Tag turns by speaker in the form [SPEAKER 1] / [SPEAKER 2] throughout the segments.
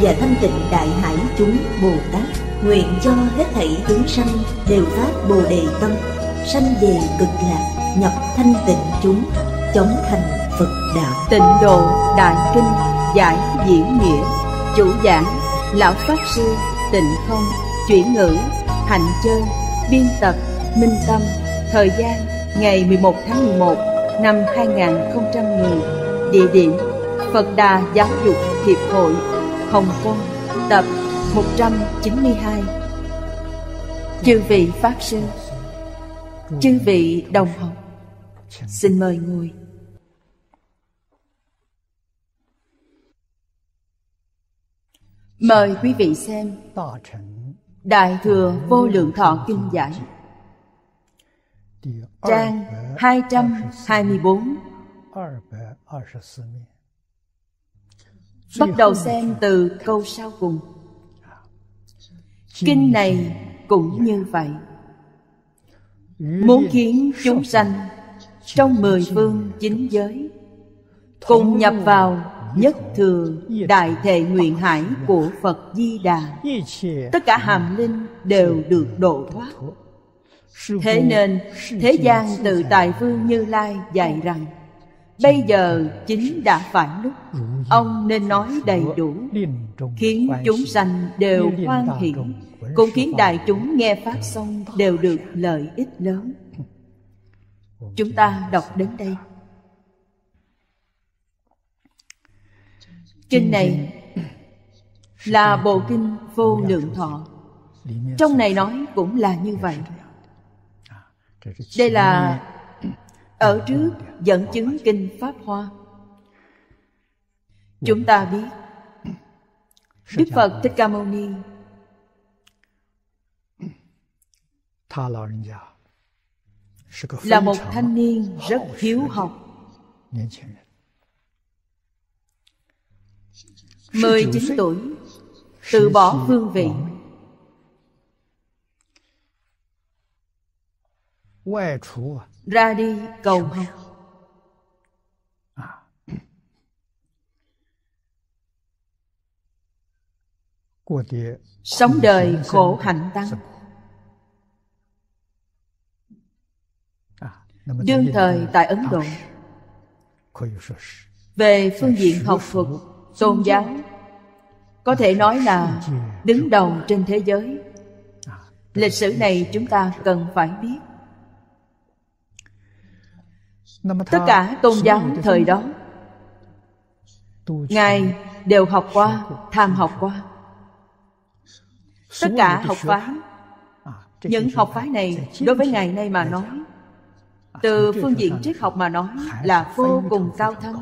[SPEAKER 1] và thanh tịnh đại hải chúng Bồ Tát nguyện cho hết thảy chúng sanh đều phát Bồ đề tâm sanh về cực lạc nhập thanh tịnh chúng chống thành Phật đạo tịnh độ đại kinh giải diễn nghĩa chủ giảng lão pháp sư tịnh không chuyển ngữ hạnh chân biên tập minh tâm thời gian ngày 11 tháng 11 năm 2010 địa điểm Phật Đà Giáo dục Hiệp hội Hồng Quân Tập 192 Chư vị Pháp Sư Chư vị Đồng Học Xin mời ngồi Mời quý vị xem Đại Thừa Vô Lượng Thọ Kinh Giải
[SPEAKER 2] Trang 224
[SPEAKER 1] Bắt đầu xem từ câu sau cùng Kinh này cũng như vậy Muốn khiến chúng sanh Trong mười phương chính giới Cùng nhập vào nhất thừa đại thệ nguyện hải của Phật Di Đà Tất cả hàm linh đều được độ thoát Thế nên thế gian tự tại vương Như Lai dạy rằng bây giờ chính đã phải lúc ông nên nói đầy đủ khiến chúng sanh đều hoan hỷ cũng khiến đại chúng nghe pháp xong đều được lợi ích lớn chúng ta đọc đến đây kinh này là bộ kinh vô lượng thọ trong này nói cũng là như vậy đây là ở trước dẫn chứng kinh pháp hoa chúng ta biết đức phật thích ca mâu ni là một thanh niên rất hiếu học
[SPEAKER 2] 年轻人19 tuổi
[SPEAKER 1] Từ bỏ vương vị Ngoại ra đi cầu học à. sống đời khổ hạnh tăng
[SPEAKER 3] à, đương thời tại ấn độ
[SPEAKER 1] về phương diện học thuật tôn giáo có thể nói là đứng đầu trên thế giới à, lịch sử này chúng ta cần phải biết tất cả tôn giáo thời đó ngài đều học qua tham học qua tất cả à, học phái những học phái này đối với ngày nay mà nói à, từ phương diện triết học mà nói là vô cùng cao thâm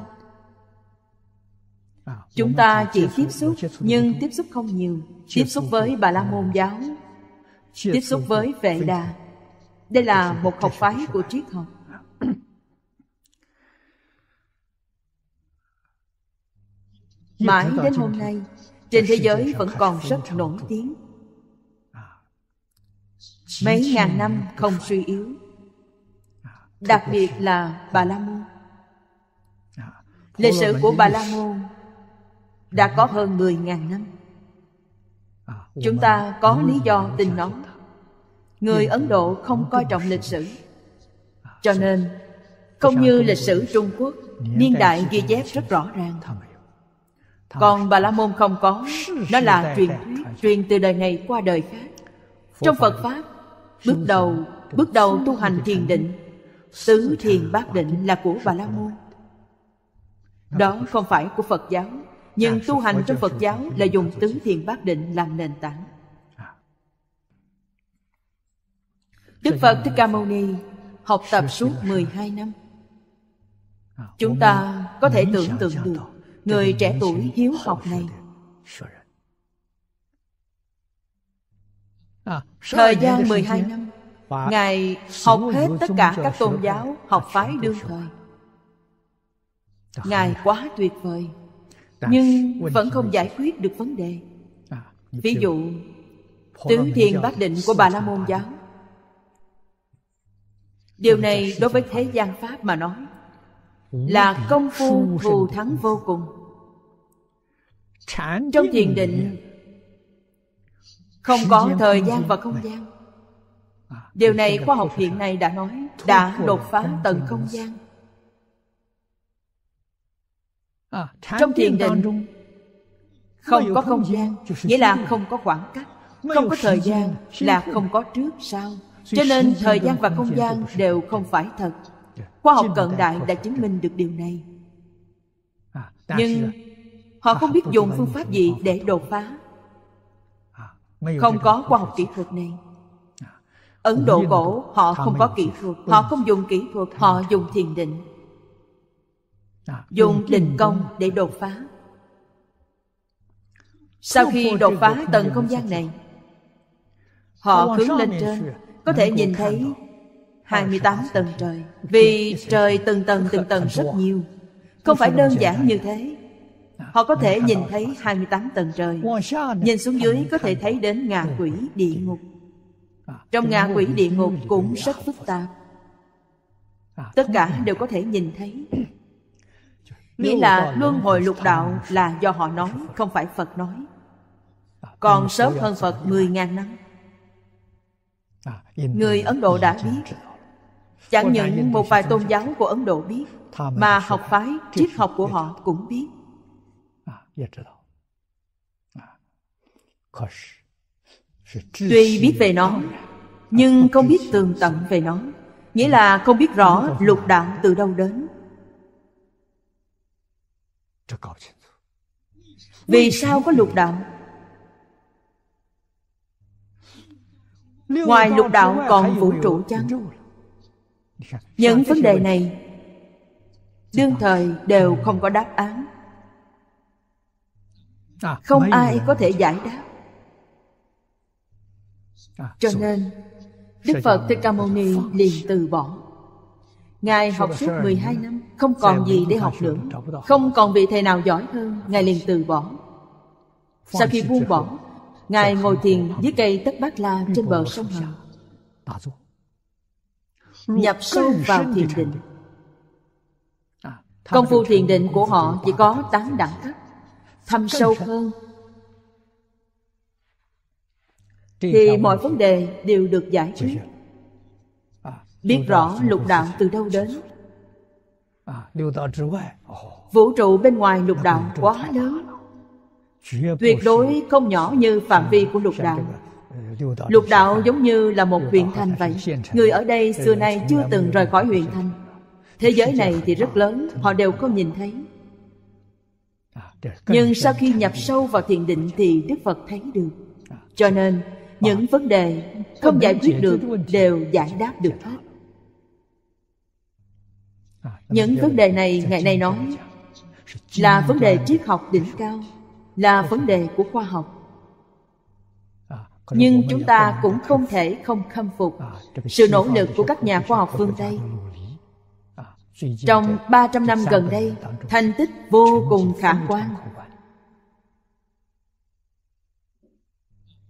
[SPEAKER 1] à, chúng ta chỉ tiếp xúc nhưng tiếp xúc không nhiều tiếp xúc với bà la môn giáo tiếp xúc với vệ đà đây là một học phái của triết học mãi đến hôm nay trên thế giới vẫn còn rất nổi tiếng à. mấy ngàn năm không suy yếu à, đặc biệt là bà la môn à, lịch sử của bà la môn đã có hơn 10.000 năm chúng ta có lý do tin nó người ấn độ không coi trọng lịch sử cho nên không như lịch sử trung quốc niên đại ghi chép rất rõ ràng còn bà la môn không có nó là truyền truyền từ đời này qua đời khác trong phật pháp bước đầu bước đầu tu hành thiền định tứ thiền bát định là của bà la môn đó không phải của phật giáo nhưng à, tu hành trong phật giáo là dùng tứ thiền bát định làm nền tảng à. Đức Phật Thích Ca Mâu Ni học tập suốt 12 năm. À, Chúng ta có thể tưởng tượng được người trẻ tuổi hiếu học này Thời gian 12 năm Ngài học hết tất cả các tôn giáo học phái đương thời Ngài quá tuyệt vời
[SPEAKER 3] Nhưng vẫn không
[SPEAKER 1] giải quyết được vấn đề Ví dụ Tứ thiền bát định của Bà La Môn giáo Điều này đối với thế gian Pháp mà nói
[SPEAKER 2] Là công phu thù thắng vô cùng trong thiền định
[SPEAKER 1] không có thời gian và không gian à, điều này khoa học hiện nay đã nói đã đột phá tầng à, không gian trong thiền định
[SPEAKER 3] không có không gian nghĩa là không có khoảng cách không có thời gian là không
[SPEAKER 1] có trước sau cho nên thời gian và không gian đều không phải thật dạ, khoa học cận đại đã chứng minh được điều này à, nhưng Họ không biết dùng phương pháp gì để đột phá
[SPEAKER 3] à, Không có
[SPEAKER 1] khoa học kỹ thuật này à, Ấn Độ cổ họ không có kỹ thuật Họ không dùng kỹ thuật Họ dùng thiền định à, Dùng định công để đột phá Sau khi đột phá tầng không gian này Họ hướng lên trên Có thể nhìn thấy 28 tầng trời Vì trời từng tầng từng tầng rất nhiều
[SPEAKER 2] Không phải đơn giản
[SPEAKER 1] như thế Ờ, họ có ờ, thể ờ, nhìn thấy 28 tầng trời Nhìn xuống dưới có thể thấy đến ngạ quỷ địa ngục à, Trong ngạ quỷ địa ngục cũng rất phức tạp à, Tất cả đều có thể nhìn thấy Nghĩa là luân hồi lục đạo là do họ nói Không phải Phật nói
[SPEAKER 3] à, Còn sớm hơn
[SPEAKER 1] Phật 10.000 năm Người Ấn Độ đã biết Chẳng những một vài tôn giáo của Ấn Độ biết Mà học phái triết học của họ cũng biết
[SPEAKER 2] 也知道，啊，
[SPEAKER 1] 可是是 tuy biết về nó nhưng không biết tường tận về nó nghĩa là không biết rõ lục đạo từ đâu đến vì sao có lục đạo ngoài lục đạo còn vũ trụ chăng những vấn đề này đương thời đều không có đáp án À, không ai có à? thể giải đáp à, cho nên đức phật thích ca mâu ni liền từ bỏ ngài học suốt 12 năm không còn gì để học nữa không còn vị thầy nào giỏi hơn ngài liền từ bỏ sau khi buông bỏ ngài ngồi thiền dưới cây tất bát la trên bờ sông hồng. nhập sâu vào thiền định công phu thiền định của họ chỉ có tám đẳng cấp thâm sâu hơn
[SPEAKER 3] thì mọi vấn
[SPEAKER 1] đề đều được giải quyết à, biết rõ lục đạo từ đâu đến à, vũ trụ bên ngoài lục đạo quá lớn tuyệt đối không nhỏ như phạm vi của lục đạo lục đạo giống như là một huyện thành vậy người ở đây xưa nay chưa từng rời khỏi huyện thành thế giới này thì rất lớn họ đều không nhìn thấy nhưng sau khi nhập sâu vào thiền định thì đức phật thấy được à, cho nên à, những vấn đề không giải quyết được đều giải đáp được hết à, những vấn đề này ngày nay nói là vấn đề triết học đỉnh cao là vấn đề của khoa học nhưng chúng ta cũng không thể không khâm phục sự nỗ lực của các nhà khoa học phương tây trong 300 năm gần đây, thành tích vô cùng khả quan.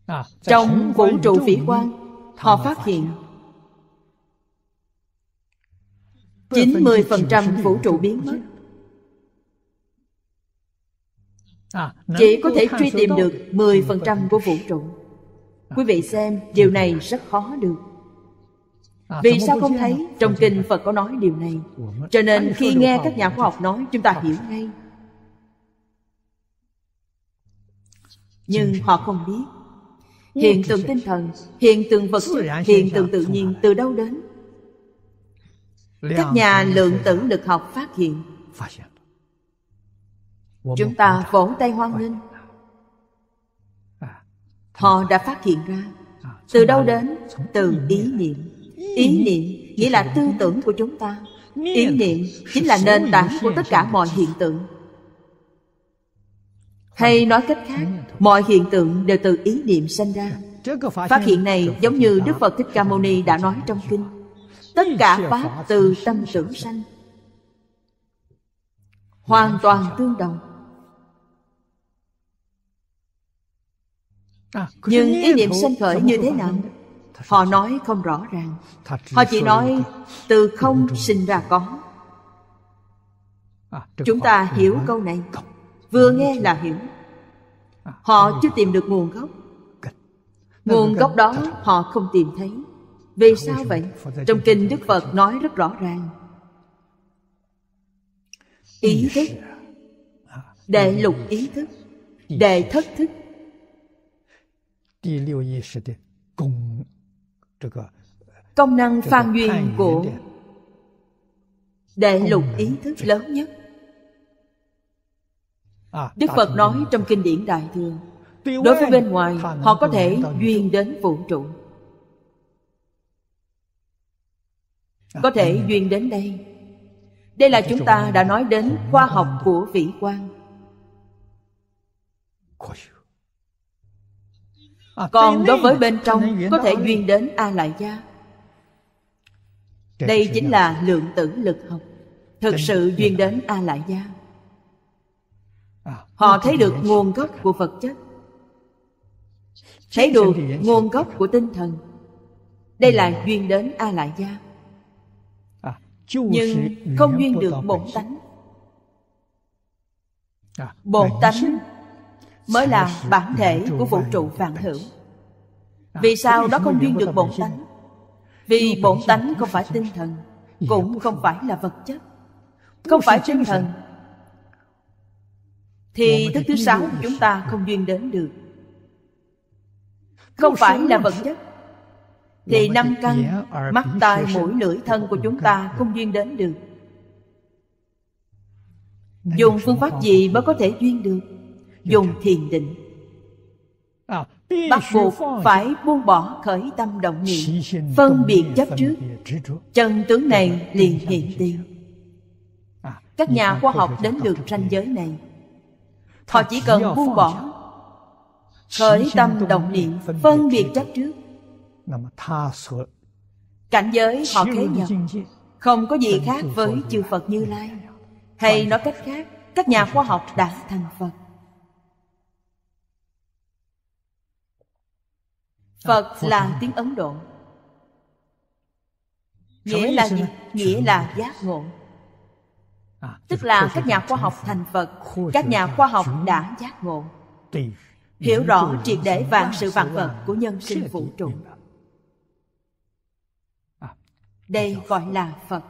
[SPEAKER 3] À, Trong vũ trụ vĩ quan,
[SPEAKER 1] họ phát hiện 90% vũ trụ biến mất. À, Chỉ có thể truy tìm được 10% của vũ trụ. À. Quý vị xem, điều này rất khó được. À, vì sao không thấy trong kinh phật có nói điều này cho nên khi nghe các nhà khoa học nói chúng ta ờ. hiểu ngay nhưng họ không biết hiện tượng tinh thần hiện tượng vật chất hiện tượng tự nhiên từ đâu đến
[SPEAKER 3] các nhà lượng
[SPEAKER 1] tử lực học phát hiện chúng ta vỗ tay hoan nghênh à. họ đã phát hiện ra à, từ đâu đến từ ý niệm ý ừ. niệm nghĩa là tư tưởng của chúng ta
[SPEAKER 2] ý niệm
[SPEAKER 1] chính là nền tảng của tất cả mọi hiện tượng hay nói cách khác mọi hiện tượng đều từ ý niệm sinh ra phát hiện này giống như đức phật thích ca mâu ni đã nói trong kinh tất cả pháp từ tâm tưởng sanh hoàn toàn tương đồng à, nhưng ý niệm sanh khởi như thế nào Họ nói không rõ ràng Họ chỉ nói từ không sinh ra có à, Chúng ta hiểu câu này Vừa nghe là hiểu à, Họ chưa tìm được nguồn gốc Nguồn gốc đó họ không tìm thấy Vì sao vậy? Trong kinh Đức Phật nói rất rõ ràng Ý thức Đệ lục ý thức à, Đệ thất thức
[SPEAKER 2] 第六意识的功
[SPEAKER 1] công năng phan duyên của
[SPEAKER 2] đệ lục ý thức
[SPEAKER 1] lớn nhất à, đức phật nói trong kinh điển đại thừa đối với bên ngoài họ có thể duyên đến vũ trụ à, có thể duyên đến đây đây là chúng ta đã nói đến khoa học của vĩ quan À, còn đối với bên trong có thể duyên đến a lại gia đây chính là lượng tử lực học thực sự à, ừ. duyên đến a lại gia à, họ thấy được nguồn gốc của vật chất thấy được nguồn gốc của tinh thần đây là duyên đến a lại gia nhưng không duyên được bổn tánh bổn tánh mới là bản thể của vũ trụ vạn hữu vì sao đó không duyên được bổn tánh vì bổn tánh không phải tinh thần cũng không phải là vật chất không phải tinh thần thì thức thứ sáu chúng ta không duyên đến được không phải là vật chất thì năm căn mắt tai mũi lưỡi thân của chúng ta không duyên đến được dùng phương pháp gì mới có thể duyên được dùng thiền định bắt à, buộc phải buông bỏ khởi tâm động niệm phân biệt chấp trước chân tướng này liền hiện tiền à, các nhà khoa học đến được ranh giới này họ chỉ cần buông bỏ khởi tâm động niệm phân biệt chấp trước cảnh giới họ khế nhập không có gì khác với chư phật như lai
[SPEAKER 2] hay nói cách khác
[SPEAKER 1] các nhà khoa học đã thành phật À, phật là tiếng ấn độ nghĩa là gì nghĩa là giác ngộ à, tức là các nhà khoa học thành phật các nhà khoa học đã giác ngộ hiểu rõ triệt để vạn sự vạn vật của nhân sinh vũ trụ à, đây gọi là phật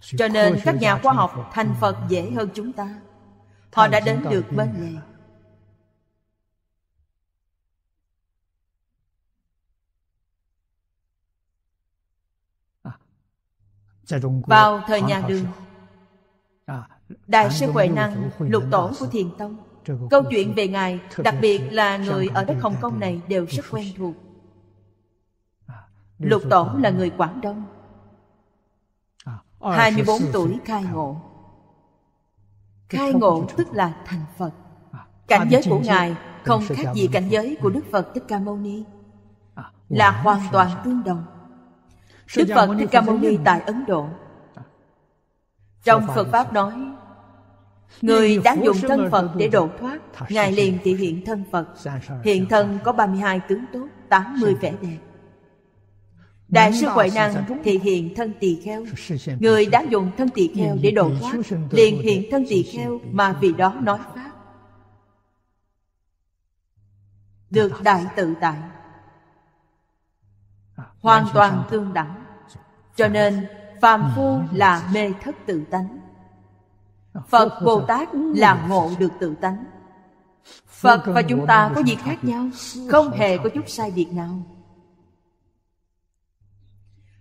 [SPEAKER 1] cho nên các nhà khoa học thành ừ. phật dễ hơn chúng ta họ đã đến được bên này.
[SPEAKER 3] vào thời nhà đường à, đại sư huệ năng lục tổ của thiền tông câu chuyện về ngài đặc biệt là người ở đất hồng
[SPEAKER 1] kông này đều rất quen thuộc
[SPEAKER 3] à, lục tổ là người quảng đông 24 à, tuổi
[SPEAKER 1] khai ngộ Khai ngộ tức là thành Phật
[SPEAKER 2] Cảnh giới của Ngài không khác gì cảnh
[SPEAKER 1] giới của Đức Phật Thích Ca Mâu Ni Là hoàn toàn tương đồng Đức Phật Thích Ca Mâu Ni tại Ấn Độ à. Trong Phật Pháp nói
[SPEAKER 2] Người đã dùng thân Phật để độ thoát
[SPEAKER 1] Ngài liền thị hiện thân Phật Hiện thân có 32 tướng tốt 80 vẻ đẹp Đại sư Huệ Năng thị hiện thân tỳ kheo Người đã dùng thân tỳ kheo để độ thoát Liền hiện thân tỳ kheo mà vì đó nói Pháp Được đại tự tại hoàn toàn tương đẳng cho nên phàm ừ. phu là mê thất tự tánh phật bồ tát là ngộ được tự tánh phật và chúng ta có gì khác nhau không hề có chút sai biệt nào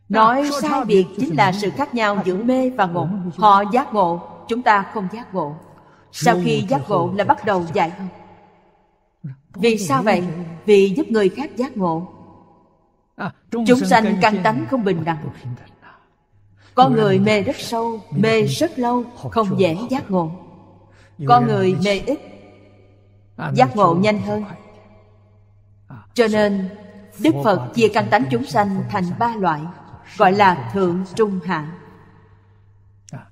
[SPEAKER 1] nói sai biệt chính là sự khác nhau giữa mê và ngộ họ giác ngộ chúng ta không giác ngộ sau khi giác ngộ là bắt đầu dạy học vì sao vậy vì giúp người khác giác ngộ À, chúng sanh căn tánh không bình đẳng con người mê rất sâu mê rất lâu không dễ à, giác ngộ
[SPEAKER 3] con người mê ít
[SPEAKER 1] giác ngộ nhanh hơn à, cho nên đức phật chia căn tánh chúng sanh thành ba loại gọi là thượng trung hạ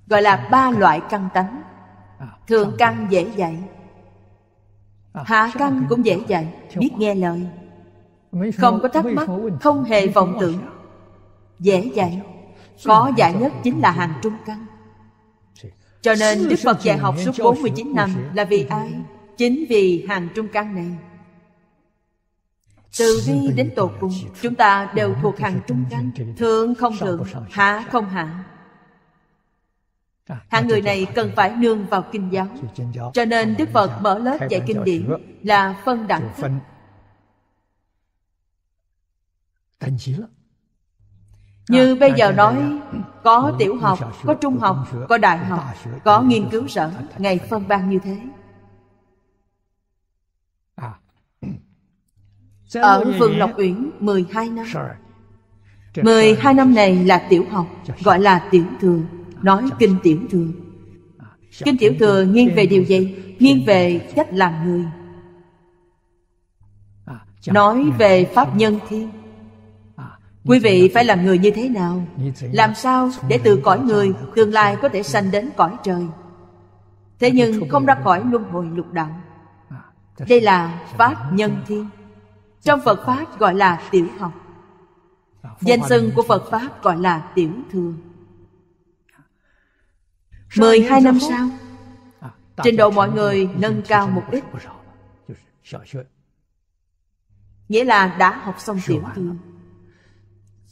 [SPEAKER 1] gọi là ba loại căn tánh thượng căn dễ dạy hạ căn cũng dễ dạy biết nghe lời không có thắc mắc không hề vọng tưởng dễ dạy có giải nhất chính là hàng trung căn cho nên Đức Phật dạy học suốt 49 năm là vì ai? Chính vì hàng trung căn này. Từ vi đến tột cùng, chúng ta đều thuộc hàng trung căn, thượng không thượng, hạ không hạ. À, Hạng người này cần phải nương vào kinh giáo Cho nên Đức Phật mở lớp dạy kinh điển Là phân đẳng cấp như à, bây giờ nói có tiểu học có trung học có đại học có nghiên cứu sở ngày phân ban như thế à. ở phường Lộc Uyển 12 năm 12 năm này là tiểu học dạ, dạ. gọi là tiểu thừa nói dạ, kinh tiểu thừa à, kinh tiểu thừa nghiêng về điều gì nghiêng về cách làm người nói về pháp nhân thiên quý vị phải làm người như thế nào làm sao để từ cõi người tương lai có thể sanh đến cõi trời thế nhưng không ra khỏi luân hồi lục đạo đây là pháp nhân thiên trong phật pháp gọi là tiểu học danh xưng của phật pháp gọi là tiểu thừa mười hai năm sau trình độ mọi người nâng cao một ít nghĩa là đã học xong tiểu thừa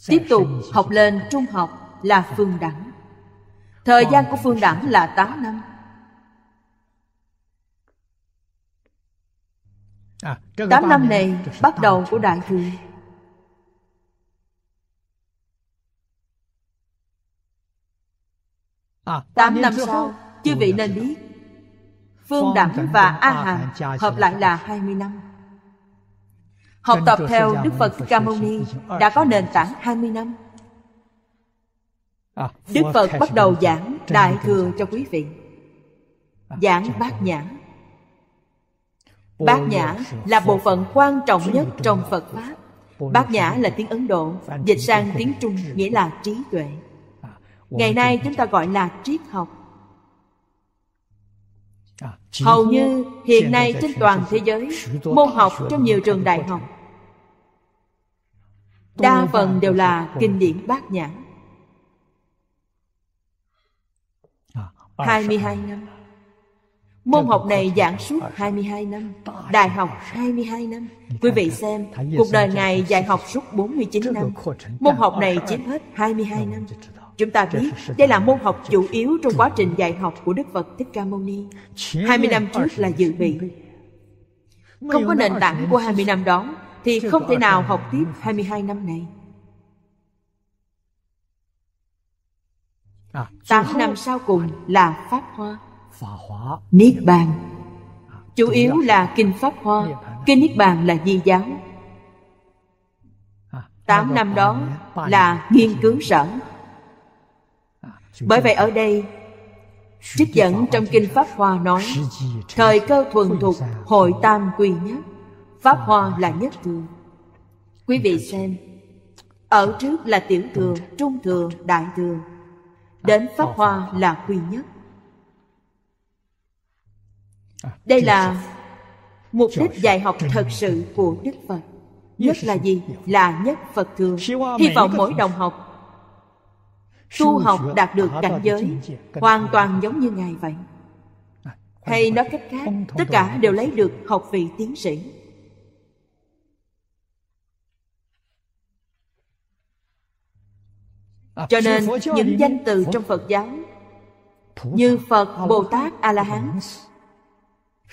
[SPEAKER 1] tiếp tục học lên trung học là phương đẳng thời gian của phương đẳng là 8 năm
[SPEAKER 3] Tám năm à, này bắt đầu của Đại thừa à, Tám năm sau,
[SPEAKER 1] chư vị nên biết Phương Đẳng và A Hàm hợp lại là 20 năm
[SPEAKER 3] Học tập theo Đức Phật Thích Ca Mâu Ni đã
[SPEAKER 1] có nền tảng 20 năm.
[SPEAKER 3] À, Đức Phật bắt đầu giảng Đại
[SPEAKER 1] Thừa cho quý vị. À, giảng Bát Nhã.
[SPEAKER 3] Bát Nhã là
[SPEAKER 1] bộ phận quan trọng nhất trong Phật Pháp. Bát Nhã là tiếng Ấn Độ, dịch sang tiếng Trung nghĩa là trí tuệ. À, Ngày nay chúng ta gọi là triết học. Hầu như hiện nay trên toàn thế giới, môn học trong nhiều trường đại học đa phần đều là kinh điển bát nhãn 22 à, năm Môn học này giảng suốt 22 năm Đại học 22 năm Quý vị xem Cuộc đời Ngài dạy học suốt 49 năm Môn học này chiếm hết 22 năm Chúng ta biết đây là môn học chủ yếu trong quá trình dạy học của Đức Phật Thích Ca Mâu Ni 20 năm trước là dự bị Không có nền tảng của 20 năm đó thì không thể nào học tiếp 22 năm này.
[SPEAKER 2] 8 à, năm
[SPEAKER 1] sau cùng là Pháp Hoa Niết Bàn à, Chủ yếu là Kinh Pháp Hoa Kinh Niết Bàn là di giáo 8 à, năm đó là nghiên cứu sở Bởi vậy ở đây Trích dẫn trong Kinh Pháp Hoa nói Thời cơ thuần thuộc hội tam quy nhất pháp hoa là nhất thừa quý vị xem ở trước là tiểu thừa trung thừa đại thừa đến pháp hoa là quy nhất đây là mục đích dạy học thật sự của đức phật nhất là gì là nhất phật thừa hy vọng mỗi đồng học
[SPEAKER 2] tu học đạt được cảnh giới
[SPEAKER 1] hoàn toàn giống như ngài vậy hay nói cách khác tất cả đều lấy được học vị tiến sĩ cho nên những danh từ trong phật giáo như phật bồ tát a la hán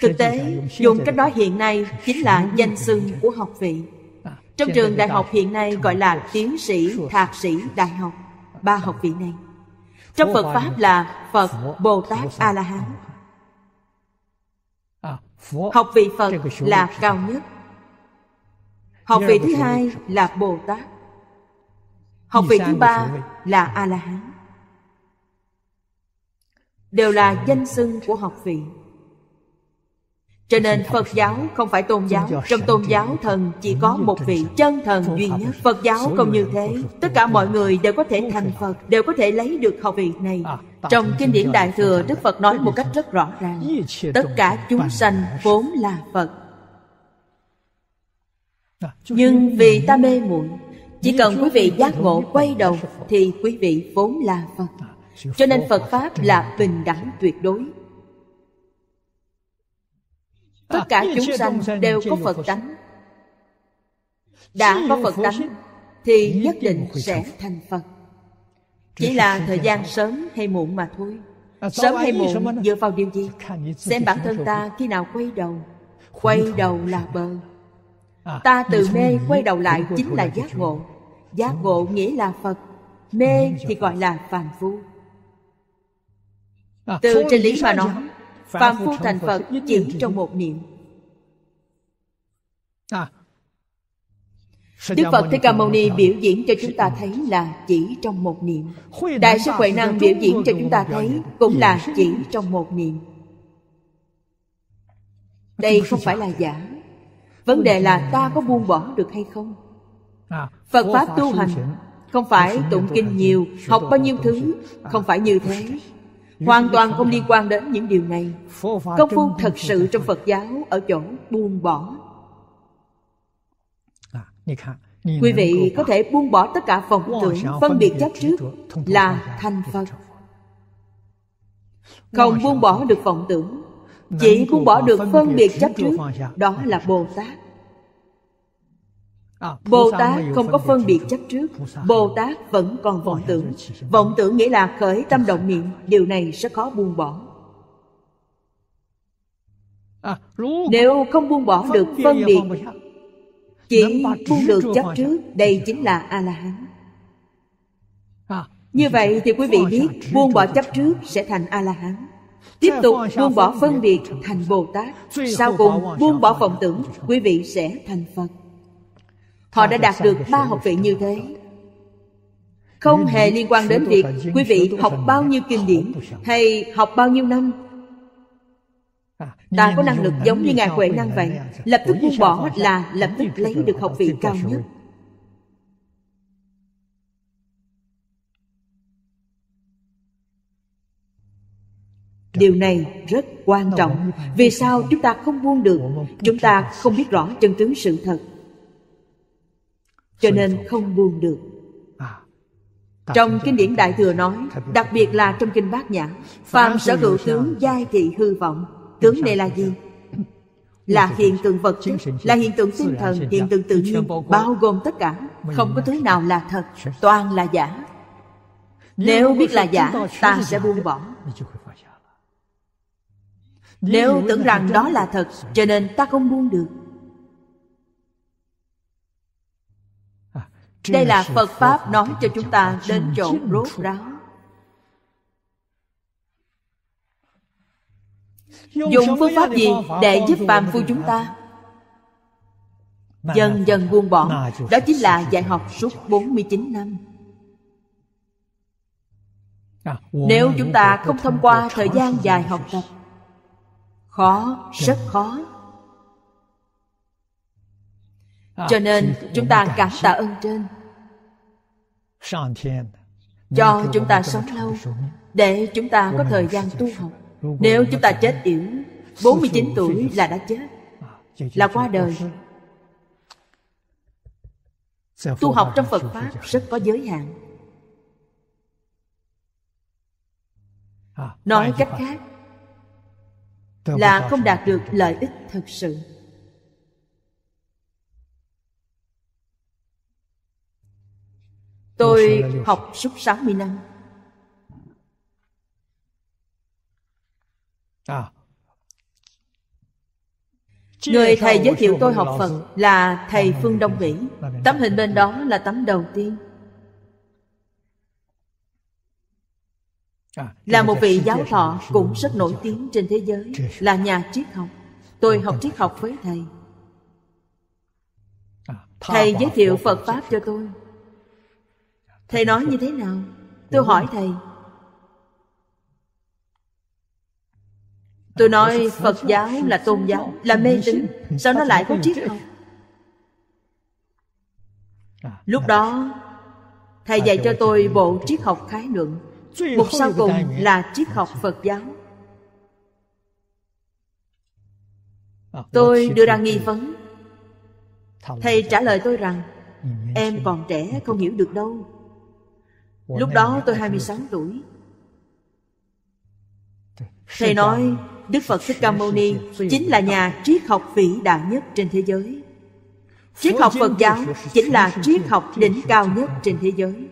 [SPEAKER 1] thực tế dùng cách nói hiện nay chính là danh xưng của học vị à, trong trường đại học hiện nay gọi là tiến sĩ thạc sĩ đại học ba học vị này trong phật pháp là phật bồ tát a la hán học vị phật là cao nhất học vị thứ hai là bồ tát học vị thứ ba là a la hán đều là danh xưng của học vị cho nên phật giáo không phải tôn giáo trong tôn giáo thần chỉ có một vị chân thần duy nhất phật giáo không như thế tất cả mọi người đều có thể thành phật đều có thể lấy được học vị này à, trong kinh điển đại thừa đức phật nói một cách rất rõ ràng tất cả chúng sanh vốn là phật à, nhưng vì ta mê muội chỉ cần quý vị giác ngộ quay đầu thì quý vị vốn là phật cho nên phật pháp là bình đẳng tuyệt đối tất cả à, chúng sanh đều có phật tánh đã có phật tánh thì nhất định sẽ thành phật chỉ là thời gian sớm hay muộn mà thôi à, sớm hay muộn dựa vào điều gì xem bản thân ta khi nào quay đầu quay đầu là bờ à, ta từ mê quay đầu lại chính là giác ngộ giác ngộ nghĩa là phật mê thì gọi là phàm phu à, từ trên lý mà nói phàm phu thành phật chỉ trong một niệm à. Đức Phật Thích Ca Mâu Ni biểu diễn cho chúng ta thấy là chỉ trong một niệm Đại sư Huệ Năng biểu diễn cho chúng ta thấy cũng là chỉ trong một niệm Đây không phải là giả
[SPEAKER 3] Vấn đề là ta
[SPEAKER 1] có buông bỏ được hay không
[SPEAKER 3] À, phật pháp tu hành
[SPEAKER 1] không phải tụng kinh nhiều học bao nhiêu thứ không phải như thế hoàn toàn không liên à. quan đến những điều này công phu thật sự trong phật giáo ở chỗ buông bỏ
[SPEAKER 3] à, quý vị có
[SPEAKER 1] thể buông bỏ tất cả vọng tưởng phân biệt chấp trước là thành phật không buông bỏ được vọng tưởng chỉ buông bỏ được phân biệt chấp trước đó là bồ tát Ờ, Bồ Tát không có phân biệt chấp trước Bồ Tát vẫn còn vọng tưởng Vọng tưởng nghĩa là khởi tâm động niệm Điều này sẽ khó buông bỏ à, Nếu không buông bỏ được phân biệt Chỉ buông được chấp trước Đây chính là A-la-hán à, Như vậy thì quý vị biết Buông bỏ chấp trước sẽ thành A-la-hán Tiếp tục buông bỏ phân biệt thành Bồ Tát Sau cùng buông bỏ vọng tưởng Quý vị sẽ thành Phật Họ đã đạt được ba học vị như thế Không hề liên quan đến việc Quý vị học bao nhiêu kinh điển Hay học bao nhiêu năm Ta có năng lực giống như Ngài Huệ Năng vậy Lập tức buông bỏ là lập tức lấy được học vị cao nhất điều này rất quan trọng vì sao chúng ta không buông được chúng ta không biết rõ chân tướng sự thật cho nên không buông được à, trong kinh điển đại thừa nói đặc biệt là trong kinh bát nhã phàm sở hữu tướng giai thị hư vọng tướng này là gì là hiện tượng vật chất là hiện tượng tinh thần hiện tượng tự nhiên bao gồm tất cả không có thứ nào là thật toàn là giả
[SPEAKER 3] nếu biết là giả ta sẽ
[SPEAKER 1] buông bỏ nếu tưởng rằng đó là thật cho nên ta không buông được
[SPEAKER 3] đây là phật pháp
[SPEAKER 1] nói cho chúng ta đến chỗ rốt ráo
[SPEAKER 2] dùng phương pháp gì để giúp phàm phu chúng ta
[SPEAKER 1] dần dần buông bỏ đó chính là dạy học suốt 49 năm
[SPEAKER 3] nếu chúng ta không
[SPEAKER 1] thông qua thời gian dài học tập khó rất khó
[SPEAKER 2] cho nên chúng ta cảm tạ ơn trên cho chúng ta sống lâu
[SPEAKER 1] để chúng ta có thời gian tu học nếu chúng ta chết yểu 49 tuổi là đã chết là qua đời
[SPEAKER 3] tu học trong phật pháp
[SPEAKER 1] rất có giới hạn nói cách khác là không đạt được lợi ích thực sự Tôi học suốt 60 năm
[SPEAKER 3] à Người thầy giới thiệu tôi học Phật
[SPEAKER 1] là thầy Phương Đông Vĩ Tấm hình bên đó là tấm đầu tiên à, Là một vị giáo thọ cũng rất nổi tiếng trên thế giới Là nhà triết học Tôi học triết học với thầy à, Thầy giới thiệu Phật Pháp cho tôi thầy nói như thế nào tôi hỏi thầy tôi nói phật giáo là tôn giáo là mê tín sao nó lại có triết không à, lúc à. đó thầy à, dạy cho tôi bộ triết học khái luận mục sau cùng là triết học phật giáo tôi đưa ra nghi vấn thầy trả lời tôi rằng em còn trẻ không hiểu được đâu Lúc đó tôi 26 tuổi Thầy nói Đức Phật Thích Ca Mâu Ni Chính là nhà triết học vĩ đại nhất trên thế giới Triết học Phật giáo Chính là triết học đỉnh cao nhất trên thế giới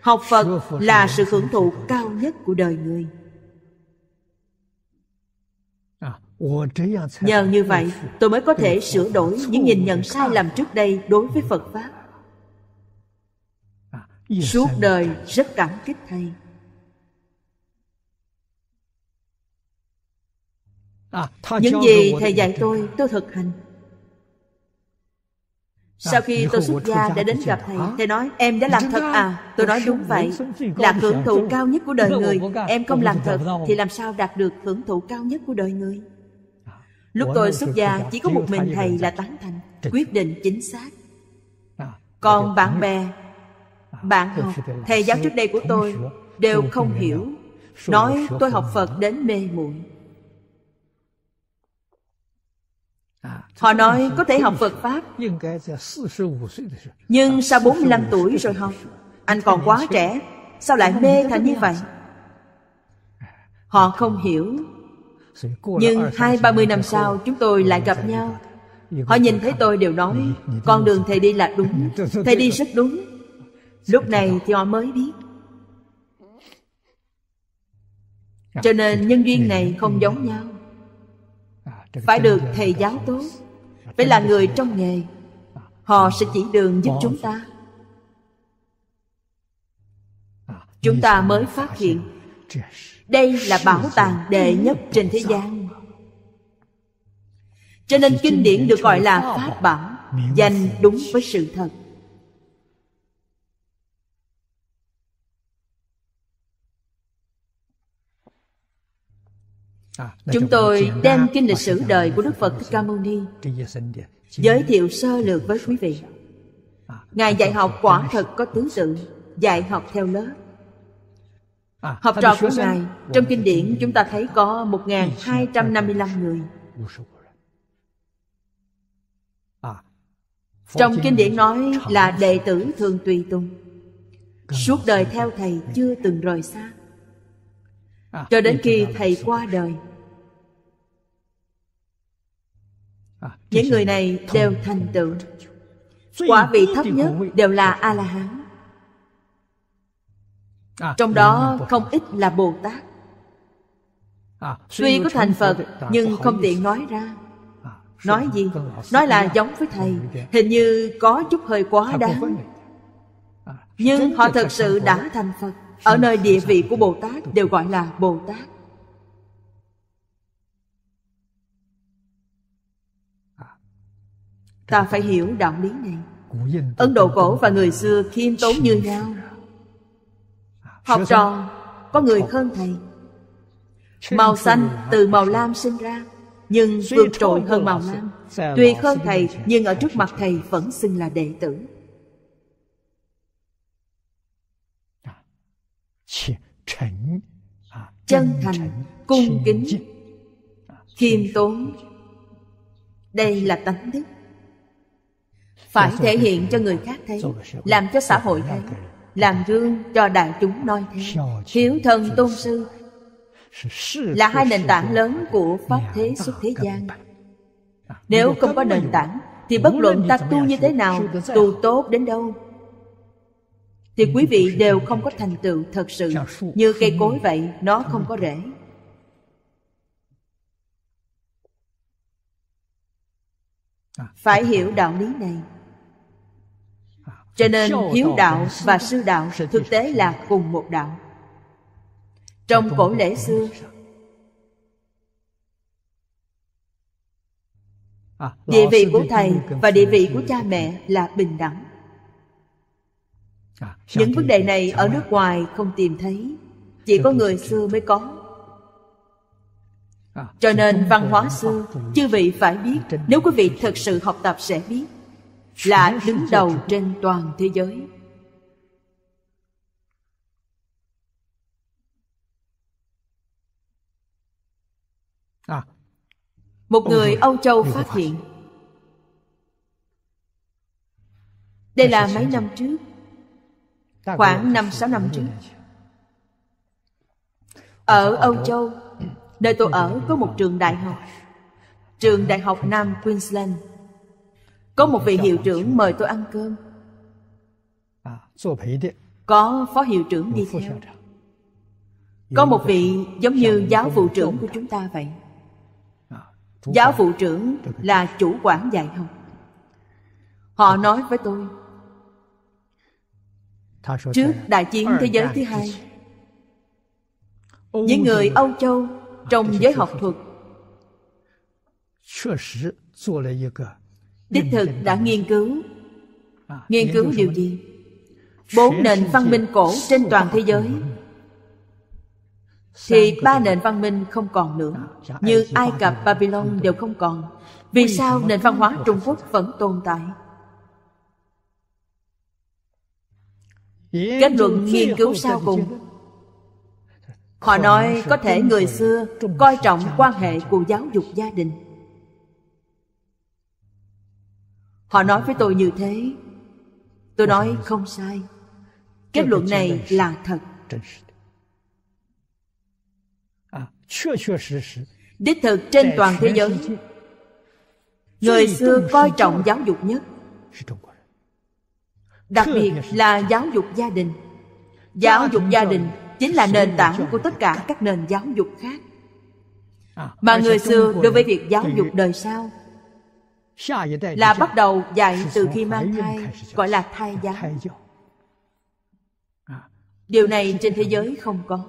[SPEAKER 1] Học Phật là sự hưởng thụ cao nhất của đời người
[SPEAKER 2] à, à, Nhờ như vậy
[SPEAKER 1] tôi mới có thể sửa đổi những nhìn nhận sai lầm trước đây đối với Phật Pháp suốt đời rất cảm kích thầy à, những gì thầy dạy tôi tôi thực hành à, sau khi tôi xuất gia đã đến gặp thầy thầy nói em đã làm thật à tôi nói đúng vậy là hưởng thụ cao nhất của đời người em không làm thật thì làm sao đạt được hưởng thụ cao nhất của đời người
[SPEAKER 3] à, lúc tôi xuất gia chỉ có một mình thầy là
[SPEAKER 1] tán thành quyết định chính xác còn bạn bè bạn học thầy giáo trước đây của tôi đều không hiểu nói tôi học phật đến mê muội à, Họ nói có thể học Phật Pháp Nhưng sau 45 tuổi rồi không? Anh còn quá trẻ Sao lại mê thành như vậy? À, Họ không hiểu
[SPEAKER 3] Nhưng hai
[SPEAKER 1] ba mươi năm sau chúng tôi lại gặp nhau Họ nhìn thấy tôi đều nói Con đường thầy đi là đúng Thầy đi rất đúng lúc này thì họ mới biết cho nên nhân duyên này không giống nhau phải được thầy giáo tốt phải là người trong nghề họ sẽ chỉ đường giúp chúng ta chúng ta mới phát hiện đây là bảo tàng đệ nhất trên thế gian cho nên kinh điển được gọi là pháp bảo dành đúng với sự thật
[SPEAKER 2] À, chúng tôi đem kinh lịch sử đời của Đức Phật Thích Ca Mâu
[SPEAKER 1] Ni giới thiệu sơ lược với quý vị. À, Ngài dạy học quả thật có tứ tự, dạy học theo lớp. À, học trò của Ngài, trong kinh điển chúng ta thấy có 1.255 người. Trong kinh điển nói là đệ tử thường tùy tùng, suốt đời theo Thầy chưa từng rời xa À, cho đến khi thầy qua đời à, những người này đều thành tựu quả vị thấp nhất đều là dạ. a la hán à, trong đó không ít là bồ tát tuy có thành phật nhưng không tiện nói ra nói gì nói là giống với thầy hình như có chút hơi quá đáng nhưng họ thật sự đã thành phật ở nơi địa vị của bồ tát đều gọi là bồ tát ta phải hiểu đạo lý này ấn độ cổ và người xưa khiêm tốn như nhau
[SPEAKER 2] học trò
[SPEAKER 1] có người hơn thầy màu xanh từ màu lam sinh ra nhưng vượt trội hơn màu lam tuy hơn thầy nhưng ở trước mặt thầy vẫn xưng là đệ tử chân thành cung kính khiêm tốn đây là tánh đức dạ, phải thể hiện cho người khác thấy làm cho xã hội thấy làm gương cho đại chúng noi theo hiếu thân tôn sư là hai nền tảng lớn của pháp thế xuất thế gian nếu không có nền tảng thì bất luận ta tu như thế nào tu tốt đến đâu thì quý vị đều không có thành tựu thật sự như cây cối vậy nó không có rễ phải hiểu đạo lý này cho nên hiếu đạo và sư đạo thực tế là cùng một đạo trong cổ lễ xưa
[SPEAKER 3] địa vị của thầy và địa vị của cha
[SPEAKER 1] mẹ là bình đẳng những vấn đề này ở nước ngoài không tìm thấy chỉ có người xưa mới có cho nên văn hóa xưa chư vị phải biết nếu quý vị thật sự học tập sẽ biết là đứng đầu trên toàn thế giới một người âu châu phát hiện
[SPEAKER 2] đây là mấy năm
[SPEAKER 1] trước khoảng 5-6 năm trước. Ở Âu Châu, nơi tôi ở có một trường đại học, trường đại học Nam Queensland. Có một vị hiệu trưởng mời tôi ăn cơm. À, có phó hiệu trưởng đi theo. Có một vị giống như à, giáo vụ trưởng của chúng ta vậy. Giáo vụ trưởng là chủ quản dạy học. Họ nói với tôi,
[SPEAKER 2] trước đại chiến ờ, thế giới dạ. thứ hai
[SPEAKER 3] những người dạ. âu
[SPEAKER 2] châu trong giới học thuật
[SPEAKER 1] đích thực đã nghiên cứu nghiên cứu điều gì
[SPEAKER 2] bốn nền văn minh cổ trên toàn thế giới
[SPEAKER 1] thì ba nền văn minh không còn nữa à, như ai cập babylon đều không còn vì sao nền văn hóa trung quốc vẫn tồn tại
[SPEAKER 3] kết luận nghiên cứu sau cùng
[SPEAKER 1] họ nói có thể người xưa coi trọng quan hệ của giáo dục gia đình họ nói với tôi như thế tôi nói không sai kết luận này là thật à, đích thực trên toàn thế giới người xưa coi trọng giáo dục nhất đặc biệt là giáo dục gia đình giáo dục gia đình chính là nền tảng của tất cả các nền giáo dục khác à, mà người xưa đối với việc giáo dục đời sau là bắt đầu dạy từ khi mang thai gọi là thai giáo à, điều này trên thế giới không có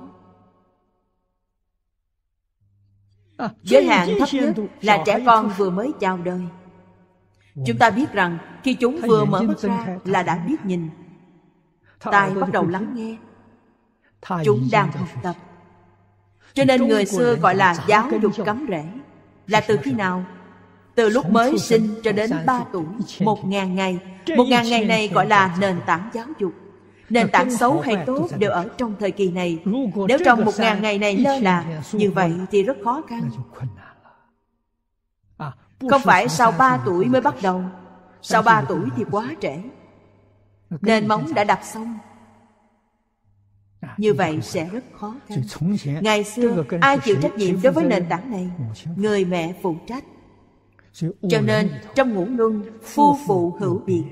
[SPEAKER 1] à, giới hạn thấp nhất là trẻ con vừa mới chào đời chúng ta biết rằng khi chúng vừa mở mắt ra là đã biết nhìn tai bắt đầu lắng nghe chúng đang học tập cho nên người xưa gọi là giáo dục cấm rễ là từ khi nào từ lúc mới sinh cho đến ba tuổi một ngàn ngày một ngàn ngày này gọi là nền tảng giáo dục nền tảng xấu hay tốt đều ở trong thời kỳ này nếu trong một ngàn ngày này lơ là như vậy thì rất khó khăn không phải sau 3 tuổi mới bắt đầu Sau 3 tuổi thì quá trễ Nền móng đã đặt xong à, Như vậy sẽ rất khó khăn
[SPEAKER 3] Ngày xưa ai chịu trách nhiệm đối với nền tảng này
[SPEAKER 1] Người mẹ phụ trách Cho nên trong ngũ luân Phu phụ hữu biệt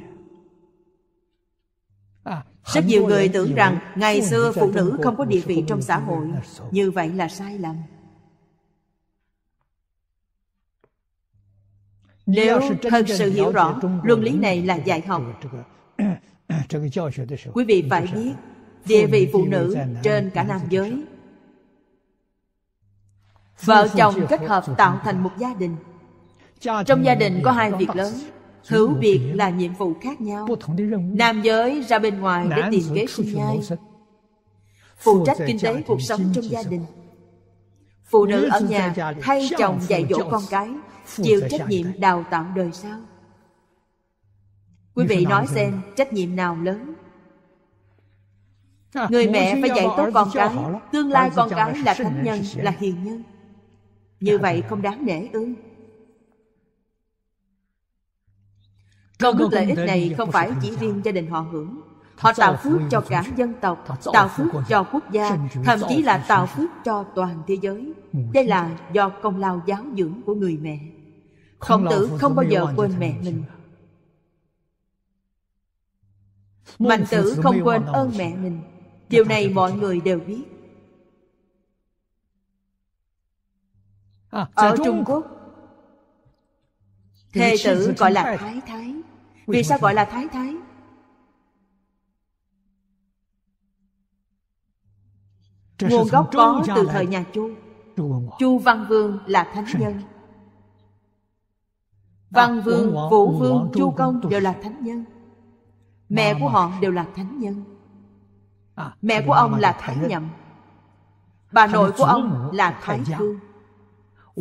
[SPEAKER 1] à, Rất nhiều người tưởng rằng Ngày xưa phụ nữ không có địa vị trong xã hội Như vậy là sai lầm
[SPEAKER 3] nếu thật sự hiểu rõ luân lý này là dạy học quý vị phải biết
[SPEAKER 1] địa vị phụ nữ trên cả nam giới
[SPEAKER 2] vợ chồng kết hợp tạo
[SPEAKER 1] thành một gia đình trong gia đình có hai việc lớn hữu việc là nhiệm vụ khác nhau nam giới ra bên ngoài để tìm kế sinh nhai phụ trách kinh tế cuộc sống trong gia đình phụ nữ ở nhà thay chồng dạy dỗ con cái chịu trách nhiệm đào tạo đời sau quý vị nói xem trách nhiệm nào lớn người mẹ phải dạy tốt con cái tương lai con cái là thánh nhân là hiền nhân như vậy không đáng nể ư công đức lợi ích này không phải chỉ riêng gia đình họ hưởng
[SPEAKER 3] họ tạo phước cho
[SPEAKER 1] cả dân tộc tạo phước cho quốc gia thậm chí là tạo phước cho toàn thế giới đây là do công lao giáo dưỡng của người mẹ Khổng tử không bao giờ quên mẹ mình
[SPEAKER 3] Mạnh tử không quên ơn
[SPEAKER 1] mẹ mình Điều này mọi người đều biết à, Ở Trung Quốc
[SPEAKER 3] Thê tử gọi là
[SPEAKER 1] Thái Thái Vì sao gọi là Thái Thái? Nguồn gốc có từ thời nhà Chu Chu Văn Vương là thánh nhân À, Văn Vương, Vũ Vương, Chu Công đều là thánh nhân Mẹ của họ đều là thánh nhân à, Mẹ của ông là Thái Nhậm Bà nội của ông là Thái Vương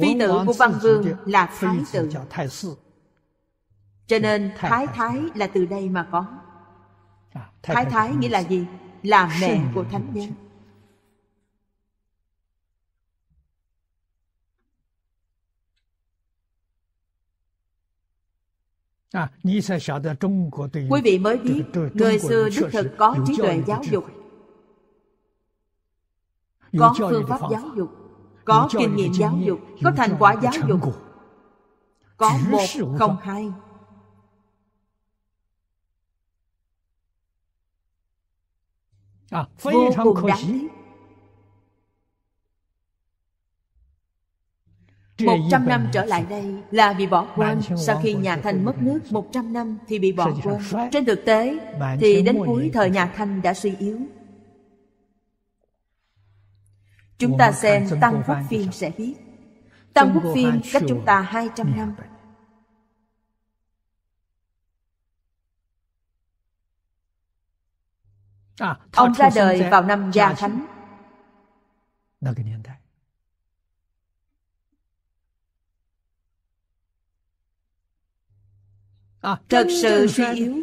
[SPEAKER 1] Phi tử của Văn Vương là Thái Tử Cho nên Thái Thái là từ đây mà có
[SPEAKER 2] à, Thái Thái nghĩa là gì?
[SPEAKER 1] Là mẹ của thánh nhân
[SPEAKER 2] Quý vị mới biết, người xưa đích thực có trí tuệ giáo dục, có phương pháp giáo
[SPEAKER 1] dục, có kinh nghiệm giáo dục, có thành quả giáo dục,
[SPEAKER 3] có một không hai. Vô cùng đáng tiếc
[SPEAKER 1] 100 năm trở lại đây là bị bỏ quên Sau khi nhà Thanh mất nước 100 năm thì bị bỏ quên Trên thực tế thì đến cuối thời nhà Thanh đã suy yếu Chúng ta xem Tăng Quốc phim sẽ biết Tăng Quốc phim cách chúng ta 200 năm à, Ông ra đời vào năm Gia Khánh Ờ, thật sự suy yếu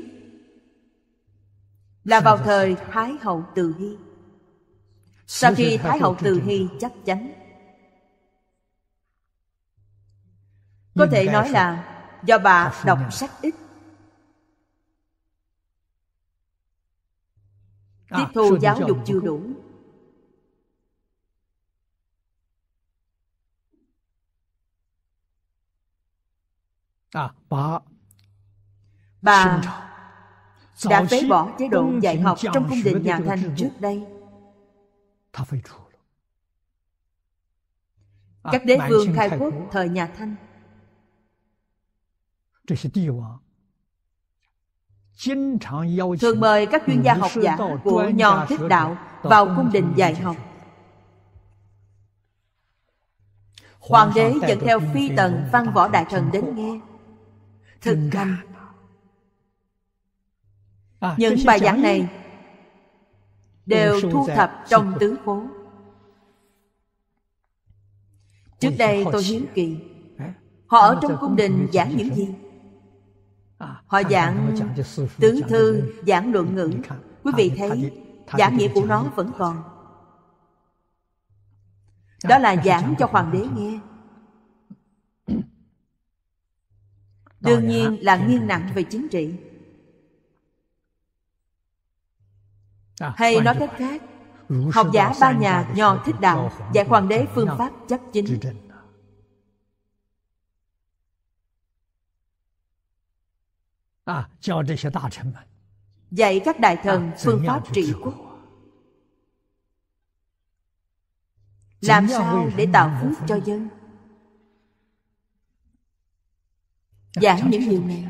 [SPEAKER 1] Là vào thời Thái Hậu Từ Hy Sau khi Thái Hậu Từ Hy chắc chắn Có thể nói là do bà đọc sách ít à, Tiếp thu giáo dục chưa đủ
[SPEAKER 2] À, bà bà đã phế bỏ chế độ dạy học trong cung đình nhà thanh trước
[SPEAKER 1] đây các à, đế vương khai quốc thời nhà thanh
[SPEAKER 2] à. thường mời các chuyên gia học giả của nhòn thích đạo vào
[SPEAKER 1] cung đình dạy học hoàng đế dẫn theo phi tần văn võ đại thần đến nghe thực hành À, những bài giảng này
[SPEAKER 3] đều thu thập trong tứ
[SPEAKER 1] khố trước đây tôi hiếu kỳ họ ở trong cung đình giảng những gì à, họ giảng tướng thư giảng luận ngữ quý vị thấy giảng nghĩa của nó vẫn còn à, đó là giảng cho hoàng đế nghe đương nhiên là nghiêng nặng về chính trị À, hay nói cách khác học giả ba nhà nho thích đạo dạy hoàng đế phương pháp chấp chính à, dạy các đại thần à, phương pháp trị quốc
[SPEAKER 2] làm sao để
[SPEAKER 1] tạo phước cho dân dạ, giảng những điều này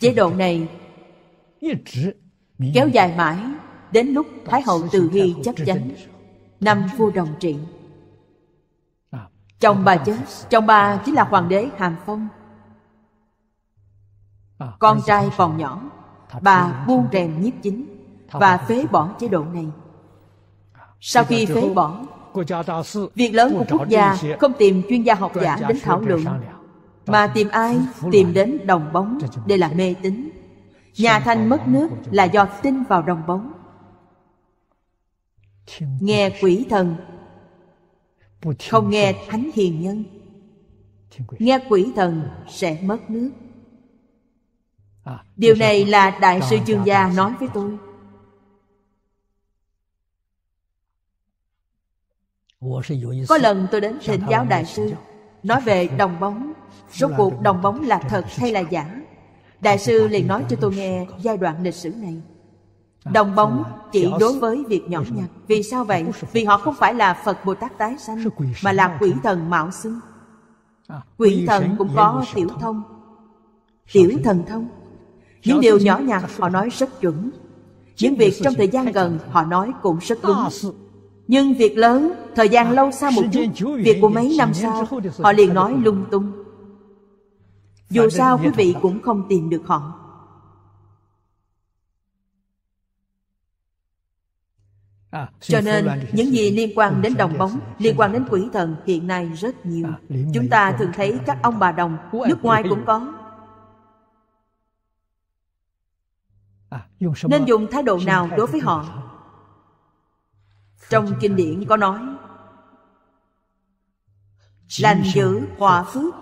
[SPEAKER 1] chế độ này kéo dài mãi đến lúc thái hậu từ hy chấp chánh năm vua đồng trị chồng bà chết chồng bà chính là hoàng đế hàm phong con trai còn nhỏ bà buông rèm nhiếp chính và phế bỏ chế độ này sau khi phế bỏ việc lớn của quốc gia không tìm chuyên gia học giả đến thảo luận mà tìm ai tìm đến đồng bóng đây là mê tín Nhà Thanh mất nước là do tin vào đồng bóng Nghe quỷ thần Không nghe thánh hiền nhân Nghe quỷ thần sẽ mất nước Điều này là đại sư chương gia nói với tôi
[SPEAKER 3] Có lần tôi đến thỉnh giáo đại sư
[SPEAKER 1] Nói về đồng bóng Rốt cuộc đồng bóng là thật hay là giả đại sư liền nói cho tôi nghe giai đoạn lịch sử này đồng bóng chỉ đối với việc nhỏ nhặt vì sao vậy vì họ không phải là phật bồ tát tái sanh mà là quỷ thần mạo xưng
[SPEAKER 3] quỷ thần cũng có tiểu
[SPEAKER 1] thông tiểu thần thông những điều nhỏ nhặt họ nói rất chuẩn những việc trong thời gian gần họ nói cũng rất đúng nhưng việc lớn thời gian lâu xa một chút việc của mấy năm sau họ liền nói lung tung dù sao quý vị cũng không tìm được họ
[SPEAKER 3] à, cho nên những
[SPEAKER 1] gì liên quan đến đồng bóng liên quan đến quỷ thần hiện nay rất nhiều à, chúng ta thường thấy các ông bà đồng nước ngoài cũng có à, nên dùng thái độ nào đối với họ trong kinh điển có nói lành dữ hòa phước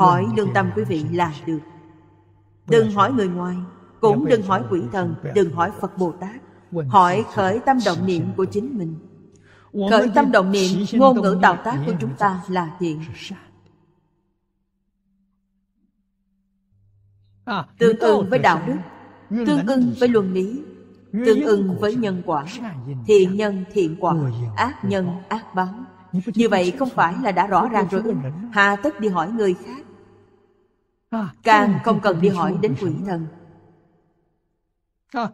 [SPEAKER 1] Hỏi lương tâm quý vị là được Đừng hỏi người ngoài Cũng đừng hỏi quỷ thần Đừng hỏi Phật Bồ Tát Hỏi khởi tâm động niệm của chính mình Khởi tâm động niệm Ngôn ngữ tạo tác của chúng ta là thiện ah, Tương ưng với đạo đức Tương ưng với luân lý Tương ưng với nhân quả Thiện nhân thiện quả Ác nhân ác báo Như vậy không phải là đã rõ ràng rồi Hà tất đi hỏi người khác À, Càng không cần đi hỏi đến quỷ thần
[SPEAKER 3] à,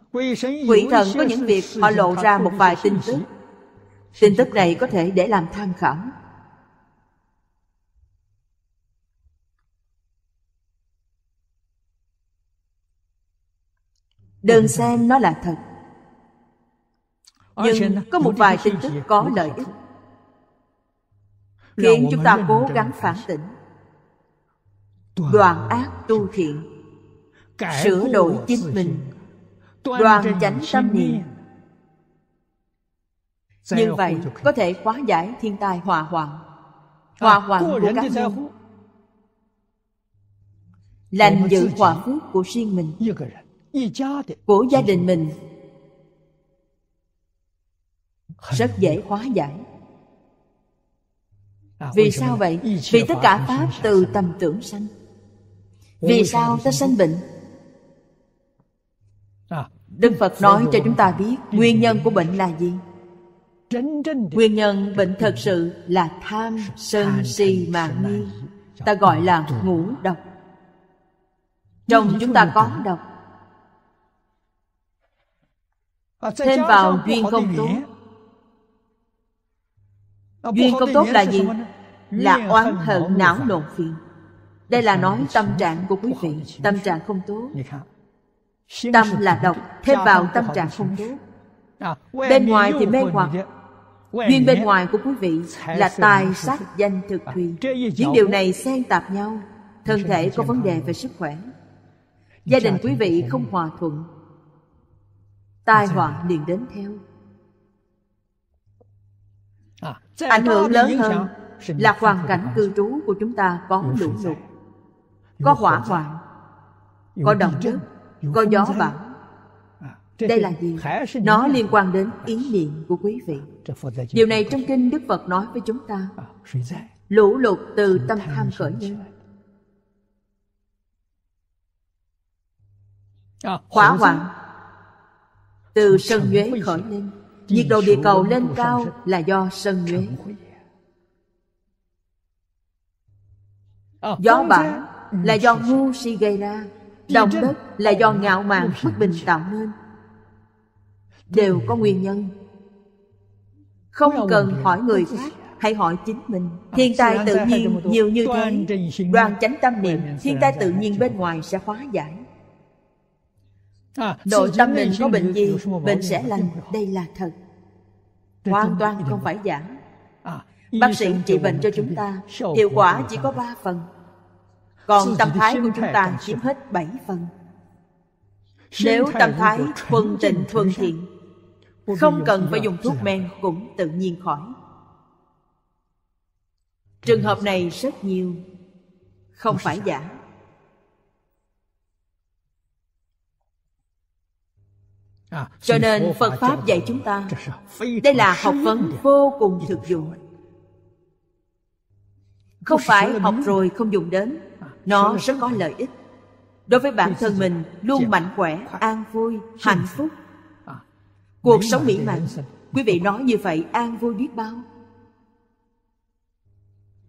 [SPEAKER 3] Quỷ thần có những việc họ lộ ra một vài tin tức
[SPEAKER 1] Tin tức này có thể để làm tham khảo Đừng xem nó là thật Nhưng có một vài tin tức có lợi ích Khiến chúng ta cố gắng phản tỉnh đoạn ác tu thiện sửa đổi chính mình đoàn chánh tâm niệm như vậy có thể hóa giải thiên tai hòa hoạn à, hòa hoạn của các nhân lành dự hòa phước của riêng mình của gia đình mình rất dễ hóa giải
[SPEAKER 3] vì sao vậy vì tất cả pháp từ
[SPEAKER 1] tầm tưởng sanh vì sao ta sanh bệnh à, đức phật nói cho chúng ta biết nguyên nhân của bệnh là gì nguyên nhân bệnh thật sự là tham sân si mà nghi ta gọi là ngũ độc trong chúng ta có độc à, thêm vào duyên không tốt duyên không tốt là gì
[SPEAKER 2] là oán hận não
[SPEAKER 1] nộn phiền đây là nói tâm trạng của quý vị tâm trạng không tốt tâm là độc thêm vào tâm trạng không tốt bên ngoài thì mê hoặc duyên bên ngoài của quý vị là tài sát danh thực thùy những điều này xen tạp nhau thân thể có vấn đề về sức khỏe gia đình quý vị không hòa thuận tai họa liền đến theo ảnh hưởng lớn hơn là hoàn cảnh cư trú của chúng ta có lũ lụt có hỏa hoạn có động đất có gió bão à, đây là gì nó liên quan đến ý à. niệm của quý vị điều này trong kinh đức phật nói với chúng ta à, lũ lụt từ tâm tham khởi lên hỏa hoạn từ sân nhuế khởi lên
[SPEAKER 3] nhiệt độ địa cầu lên
[SPEAKER 1] cao là do sân nhuế gió bão Ừ, là do ngu si gây ra Động đất là do ngạo mạn bất bình tạo nên Đều có nguyên nhân Không cần hỏi người khác Hãy hỏi chính mình à, Thiên tai tự nhiên nhiều như thế Đoàn chánh tâm niệm Thiên tai tự nhiên bên ngoài sẽ hóa giải à, Nội tâm mình có bệnh gì Bệnh sẽ lành Đây là thật Hoàn toàn không phải giả à, Bác sĩ trị bệnh cho chúng ta Hiệu quả chỉ có ba phần
[SPEAKER 2] còn tâm thái của chúng ta chiếm
[SPEAKER 1] hết 7 phần
[SPEAKER 2] Nếu tâm thái
[SPEAKER 1] thuần tịnh thuần thiện Không cần phải dùng thuốc men cũng tự nhiên khỏi Trường hợp này rất nhiều Không phải giả à, Cho nên Phật Pháp dạy chúng ta Đây là học vấn vô cùng thực dụng Không phải học rồi không dùng đến nó rất có lợi ích đối với bản thân mình luôn dạ. mạnh khỏe an vui dạ. hạnh phúc à.
[SPEAKER 3] cuộc sống mỹ mãn
[SPEAKER 1] quý vị nói như vậy an vui biết bao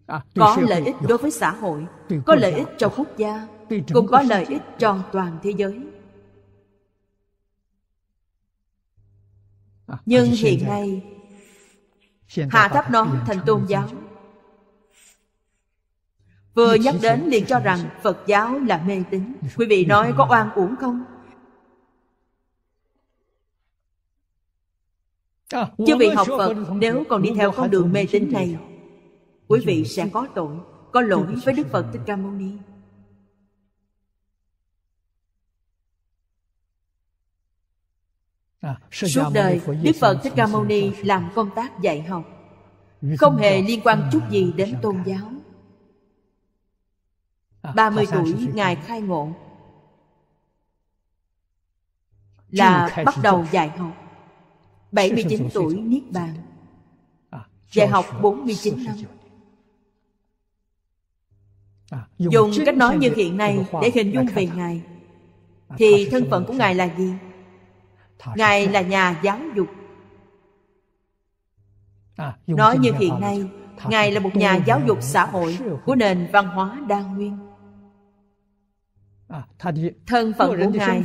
[SPEAKER 1] à, có lợi ích đối với xã hội có lợi ích cho quốc gia cũng có lợi ích cho toàn thế giới
[SPEAKER 2] à, nhưng hiện nay hạ thấp nó thành tôn giáo Vừa nhắc đến liền
[SPEAKER 1] cho rằng Phật giáo là mê tín Quý vị nói có oan uổng không? À, Chưa vị học Phật nếu còn đi theo con đường mê tín này Quý vị sẽ có tội Có lỗi với Đức Phật Thích Ca Mâu Ni
[SPEAKER 3] à, Suốt đời Đức Phật Thích Ca Mâu Ni
[SPEAKER 1] làm công tác dạy học
[SPEAKER 3] Không hề liên quan à, chút gì đến
[SPEAKER 1] tôn giáo 30 à, tuổi Ngài khai ngộ Là bắt đầu dạy học 79 tuổi Niết Bàn à, Dạy học 49 năm à, Dùng cách nói như hiện nay để hình dung về Ngài Thì thân phận của Ngài là gì? Ngài là nhà giáo dục
[SPEAKER 3] Nói như hiện nay
[SPEAKER 1] Ngài là một nhà giáo dục xã hội của nền văn hóa đa nguyên À, Thân phận của Ngài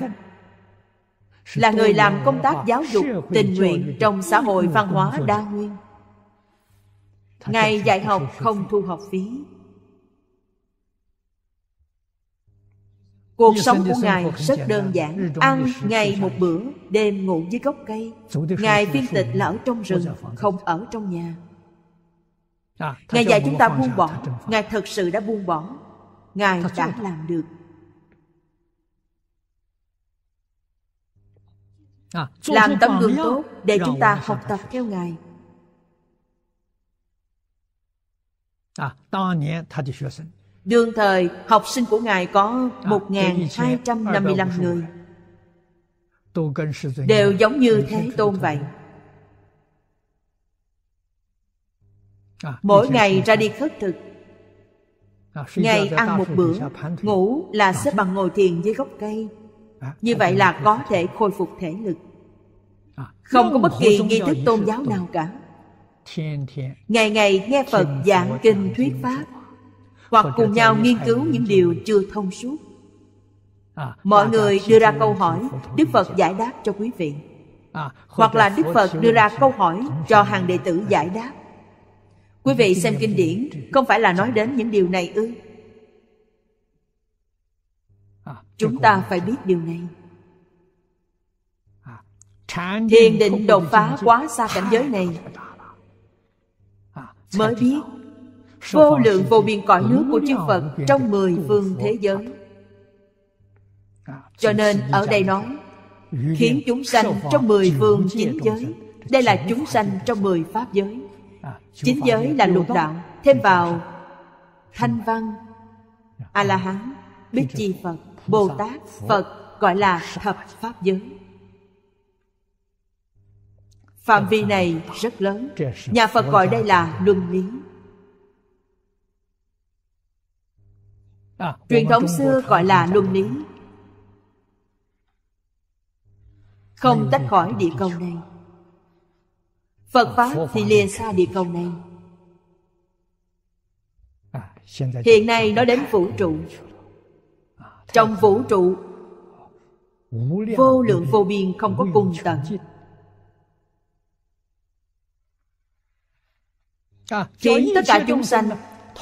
[SPEAKER 1] là người làm công tác giáo dục tình nguyện trong xã hội văn hóa đa nguyên. Ngài dạy học không thu học phí. Cuộc sống của Ngài rất đơn giản Ăn ngày một bữa Đêm ngủ dưới gốc cây Ngài phiên tịch là ở trong rừng Không ở trong nhà
[SPEAKER 3] à, Ngài dạy chúng ta buông bỏ
[SPEAKER 1] Ngài thật sự đã buông bỏ Ngài đã làm được À, làm tấm gương tốt để chúng ta học tập theo ngài à, đương thời học sinh của ngài có à, một hai trăm 1.255 người
[SPEAKER 3] đều giống như thế tôn vậy mỗi ngày ra đi khất thực ngày ăn một bữa
[SPEAKER 1] ngủ là xếp bằng ngồi thiền dưới gốc cây như vậy là có thể khôi phục thể lực
[SPEAKER 2] à. không có bất kỳ nghi thức tôn
[SPEAKER 1] giáo nào cả ngày ngày nghe phật giảng kinh thuyết pháp hoặc cùng nhau nghiên cứu những điều chưa thông suốt
[SPEAKER 2] à, mọi người đưa ra câu hỏi
[SPEAKER 1] đức phật giải đáp cho quý vị à, hoặc là đức phật đưa ra câu hỏi cho hàng đệ tử giải đáp quý vị xem kinh điển không phải là nói đến những điều này ư chúng ta phải biết điều này à, thiền định đột phá quá xa cảnh giới này à, mới biết vô lượng vô biên cõi nước của chư phật trong mười phương thế giới à, cho nên ở đây nói khiến chúng sanh trong mười phương chín giới đây là chúng sanh trong mười pháp giới chín giới là lục đạo thêm vào thanh văn dạ. a la hán bích chi phật bồ tát phật gọi là thập pháp giới phạm vi này rất lớn nhà phật gọi đây là luân lý à, truyền thống xưa gọi là luân lý không tách khỏi địa cầu này phật à, pháp thì liền xa địa cầu này
[SPEAKER 2] à, hiện
[SPEAKER 1] nay nó đến vũ trụ trong vũ trụ vô lượng vô biên không có cùng tận khiến tất cả chúng sanh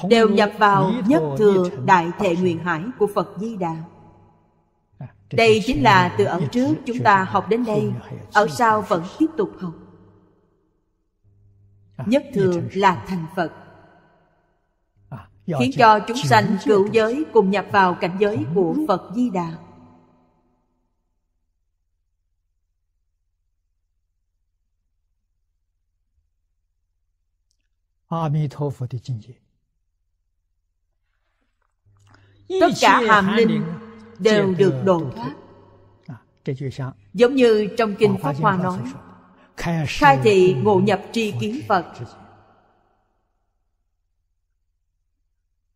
[SPEAKER 1] đều nhập vào nhất thừa đại thệ nguyện hải của phật di đà à, đây chính là từ ở trước chúng ta học đến đây ở sau vẫn tiếp tục học à, nhất thừa là thành phật khiến cho chúng sanh cựu giới cùng nhập vào cảnh giới của phật di đà
[SPEAKER 3] tất cả hàm linh
[SPEAKER 2] đều được độ
[SPEAKER 3] à, thoát
[SPEAKER 1] giống như trong kinh pháp hoa nói khai thị ngộ nhập tri kiến phật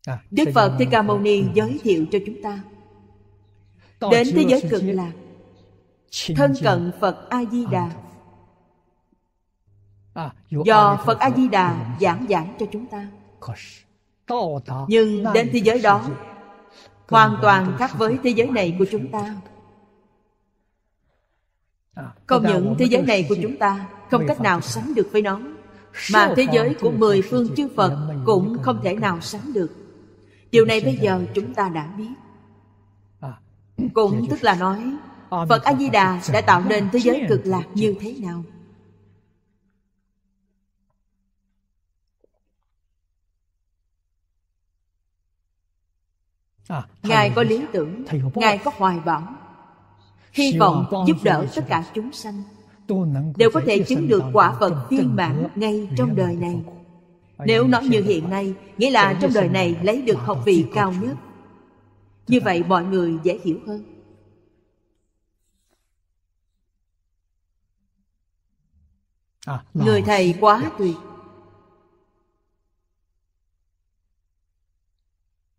[SPEAKER 1] À, Đức Phật Thích Ca Mâu Ni ừ. giới thiệu cho chúng ta Đến thế giới cực lạc Thân cận Phật A-di-đà à, Do Phật A-di-đà giảng giảng cho chúng ta Nhưng đến thế giới đó Hoàn toàn khác với thế giới này của à, chúng ta Không những thế giới này của chúng ta Không cách nào sánh được với nó Mà thế giới của mười phương chư Phật Cũng không thể nào sánh được điều này bây giờ chúng ta đã biết à, cũng dạ, dạ, tức dạ. là nói phật a di đà đã tạo nên thế giới cực lạc như thế nào à, ngài có lý tưởng ngài có hoài bão hy vọng giúp đỡ tất cả chúng sanh đều có thể chứng được quả phật viên mãn ngay trong đời này nếu nói như hiện nay, nghĩa là trong đời này lấy được học vị cao nhất. Như vậy mọi người dễ hiểu hơn. À, người thầy quá tuyệt.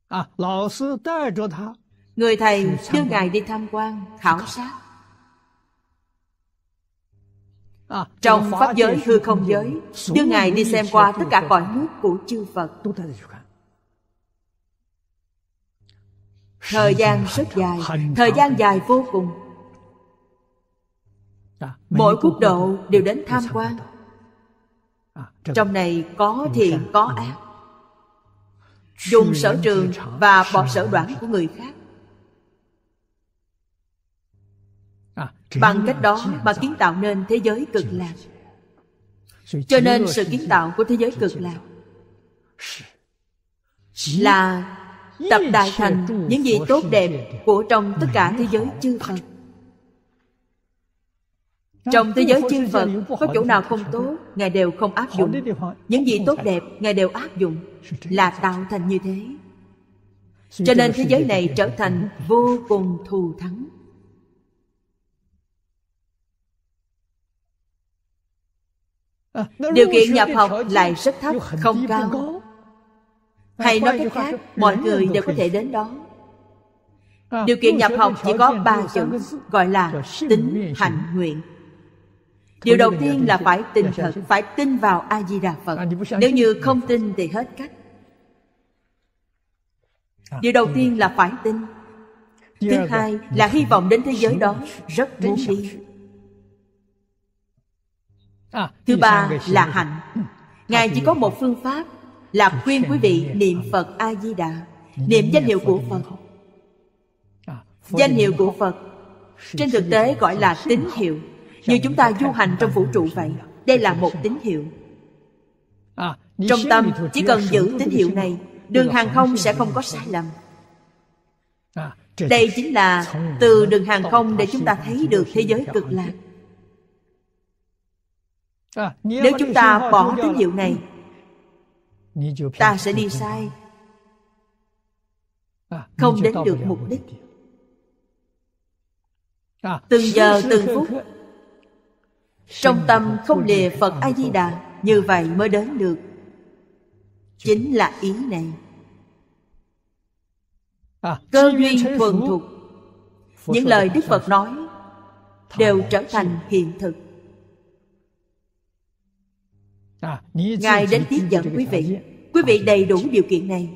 [SPEAKER 1] À, người thầy đưa ngài đi tham quan, khảo sát. À, Trong Pháp giới hư không giới Đức Ngài đi xem qua tất cả cõi nước của chư Phật Thời gian rất dài Thời gian dài vô cùng à, Mỗi quốc độ đều đến tham quan à, Trong này có thiện có ừ. ác Dùng sở trường và bỏ sở đoạn của người khác bằng cách đó mà kiến tạo nên thế giới cực lạc cho nên sự kiến tạo của thế giới cực lạc là tập đại thành những gì tốt đẹp của trong tất cả thế giới chư Phật. Trong thế giới chư Phật, có chỗ nào không tốt, Ngài đều không áp dụng. Những gì tốt đẹp, Ngài đều áp dụng, là tạo thành như thế. Cho nên thế giới này trở thành vô cùng thù thắng. Ờ, điều kiện nhập học lại rất thấp không cao
[SPEAKER 2] hay nói cách khác mọi người đều
[SPEAKER 1] có thể đến đó điều ờ, kiện nhập học chỉ có ba chữ gọi là tính hạnh nguyện điều đầu tiên là phải tin thật phải tin vào a di đà phật nếu như không tin thì hết cách à, điều đầu tiên là phải tin
[SPEAKER 2] thứ hai là
[SPEAKER 1] hy vọng đến thế giới đó rất muốn đi À, thứ ba là hạnh ừ, ngài chỉ có một phương pháp là khuyên quý vị niệm phật a di đà niệm danh hiệu à, của phật danh hiệu của phật trên thực tế gọi là tín hiệu à, như chúng ta du hành trong vũ trụ vậy đây là một tín hiệu trong tâm chỉ cần giữ tín hiệu này đường hàng không sẽ không có sai lầm đây chính là từ đường hàng không để chúng ta thấy được thế giới cực lạc À,
[SPEAKER 2] nếu chúng ta bỏ tín hiệu
[SPEAKER 1] này ta sẽ đi sai không à, đến được mục đích à, từng giờ từng phút trong tâm không lìa phật a di đà như vậy mới đến được chính là ý này cơ duyên thuần thục những lời đức phật nói đều trở thành hiện thực À, Ngài đến tiếp dẫn quý vị Quý vị đầy đủ điều kiện này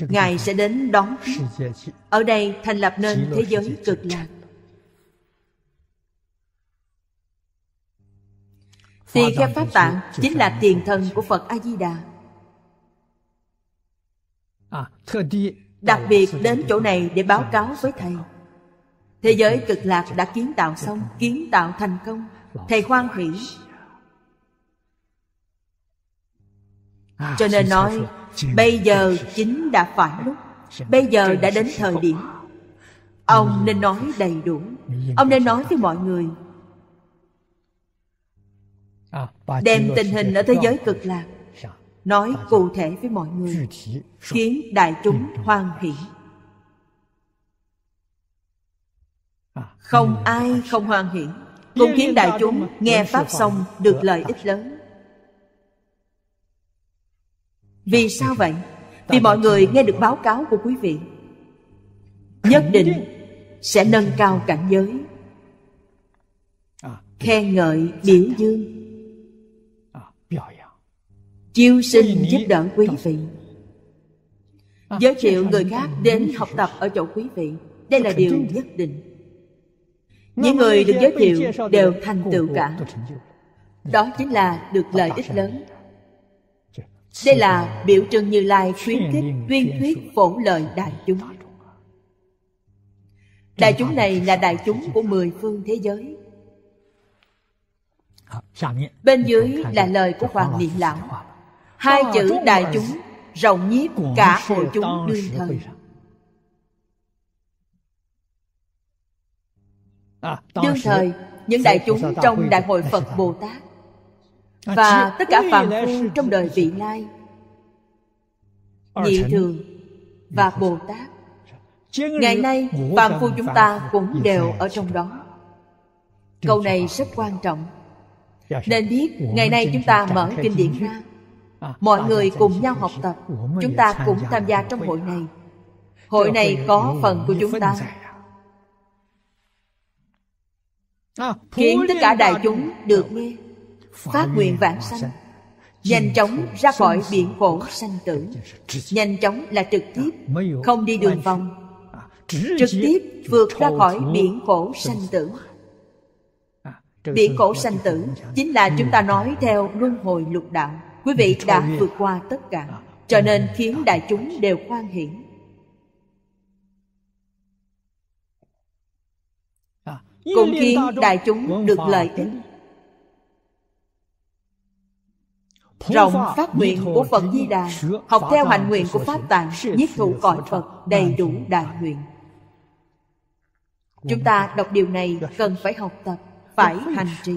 [SPEAKER 1] Ngài sẽ đến đón tiếp Ở đây thành lập nên thế giới cực lạc Tỳ kheo Pháp Tạng chính là tiền thân của Phật A-di-đà à, Đặc biệt đến chỗ này để báo cáo với Thầy Thế giới cực lạc đã kiến tạo xong Kiến tạo thành công Thầy khoan hỷ Cho nên nói Bây giờ chính đã phải lúc Bây giờ đã đến thời điểm Ông nên nói đầy đủ Ông nên nói với mọi người Đem tình hình ở thế giới cực lạc Nói cụ thể với mọi người Khiến đại chúng hoan hỷ À, không ai không hoan hỷ cũng khiến đại chúng nghe pháp xong được lợi à. ích lớn vì sao vậy vì mọi người nghe được báo cáo của quý vị nhất định sẽ nâng cao cảnh giới à, khen ngợi biểu dương chiêu sinh giúp đỡ quý vị giới thiệu người khác đến học tập ở chỗ quý vị đây là điều nhất định những người được giới thiệu đều thành tựu cả đó chính là được lợi ích lớn đây là biểu trưng như lai khuyến khích tuyên thuyết phổ lợi đại chúng đại chúng này là đại chúng của mười phương thế giới à, bên dưới là lời của hoàng niệm lão
[SPEAKER 2] hai ờ, chữ đại chúng
[SPEAKER 1] rộng nhiếp cả hội chúng đương thời À, đương thời những đại chúng trong đại hội phật bồ tát
[SPEAKER 3] à, và tất cả phàm phu
[SPEAKER 1] trong đời vị lai nhị thường và bồ tát ngày nay phàm phu à, chúng ta cũng đều ở trong đó câu này rất quan trọng nên biết ngày nay chúng ta mở kinh điển ra mọi người cùng nhau học tập chúng ta cũng tham gia trong hội này hội này có phần của chúng ta À, khiến tất cả đại chúng được nghe phát nguyện vãng sanh nhanh chóng ra khỏi biển khổ sanh tử nhanh chóng là trực à, tiếp không đi đường vòng à, trực tiếp vượt ra khỏi biển khổ sanh tử biển khổ sanh tử chính là chúng ta nói theo luân hồi lục đạo quý vị đã vượt qua tất cả cho nên khiến đại chúng đều hoan hiển cũng khiến đại chúng vâng, được vâng. lợi ích rộng phát nguyện của phật di đà
[SPEAKER 3] học theo hành nguyện của pháp
[SPEAKER 1] tạng giết thụ cõi phật đầy đủ đại nguyện chúng ta đọc điều này dạ. cần phải học tập phải dạ. hành trì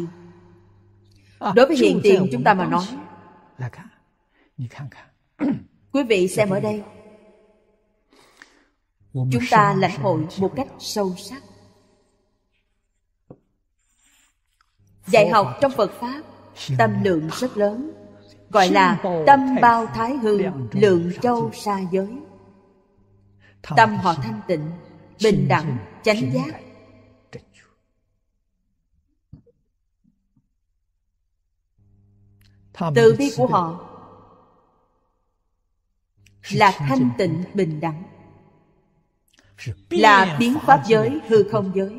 [SPEAKER 1] à, đối với hiện tiền chúng ta mà nói quý vị dạ, xem ở đây
[SPEAKER 3] chúng ta lãnh
[SPEAKER 1] hội một cách sâu sắc dạy học trong phật pháp tâm lượng rất lớn gọi là tâm bao thái hư lượng châu xa giới tâm họ thanh tịnh bình đẳng chánh giác từ bi của họ là thanh tịnh bình đẳng là biến pháp giới hư không giới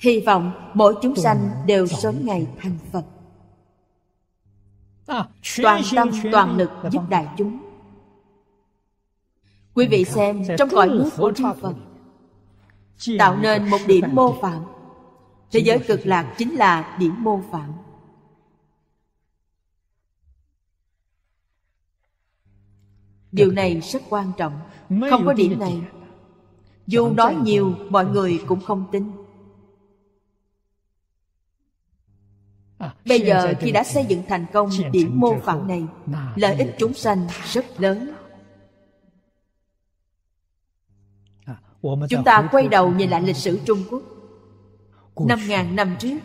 [SPEAKER 1] Hy vọng mỗi chúng sanh đều sớm ngày thành Phật à, Toàn tâm toàn lực giúp vâng. đại chúng Quý vị xem trong cõi nước của chư Phật Tạo nên một điểm mô phạm Thế giới cực lạc chính là điểm mô phạm Điều này rất quan trọng Không có điểm này dù nói nhiều mọi người cũng không tin à, Bây giờ khi đã xây dựng thành công điểm mô phản này Lợi ích chúng sanh rất lớn
[SPEAKER 3] à, Chúng ta quay đầu nhìn lại lịch sử
[SPEAKER 1] Trung Quốc năm ngàn năm trước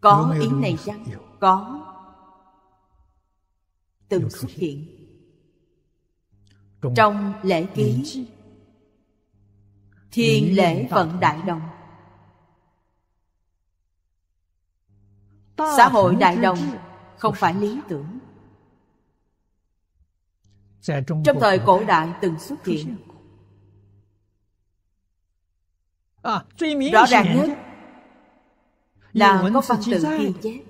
[SPEAKER 1] Có ý này chăng? Có Từng xuất hiện trong lễ ký thiên lễ vận đại đồng xã hội đại đồng không phải lý tưởng trong thời cổ đại từng xuất hiện à, rõ ràng nhất là có văn tự ghi chép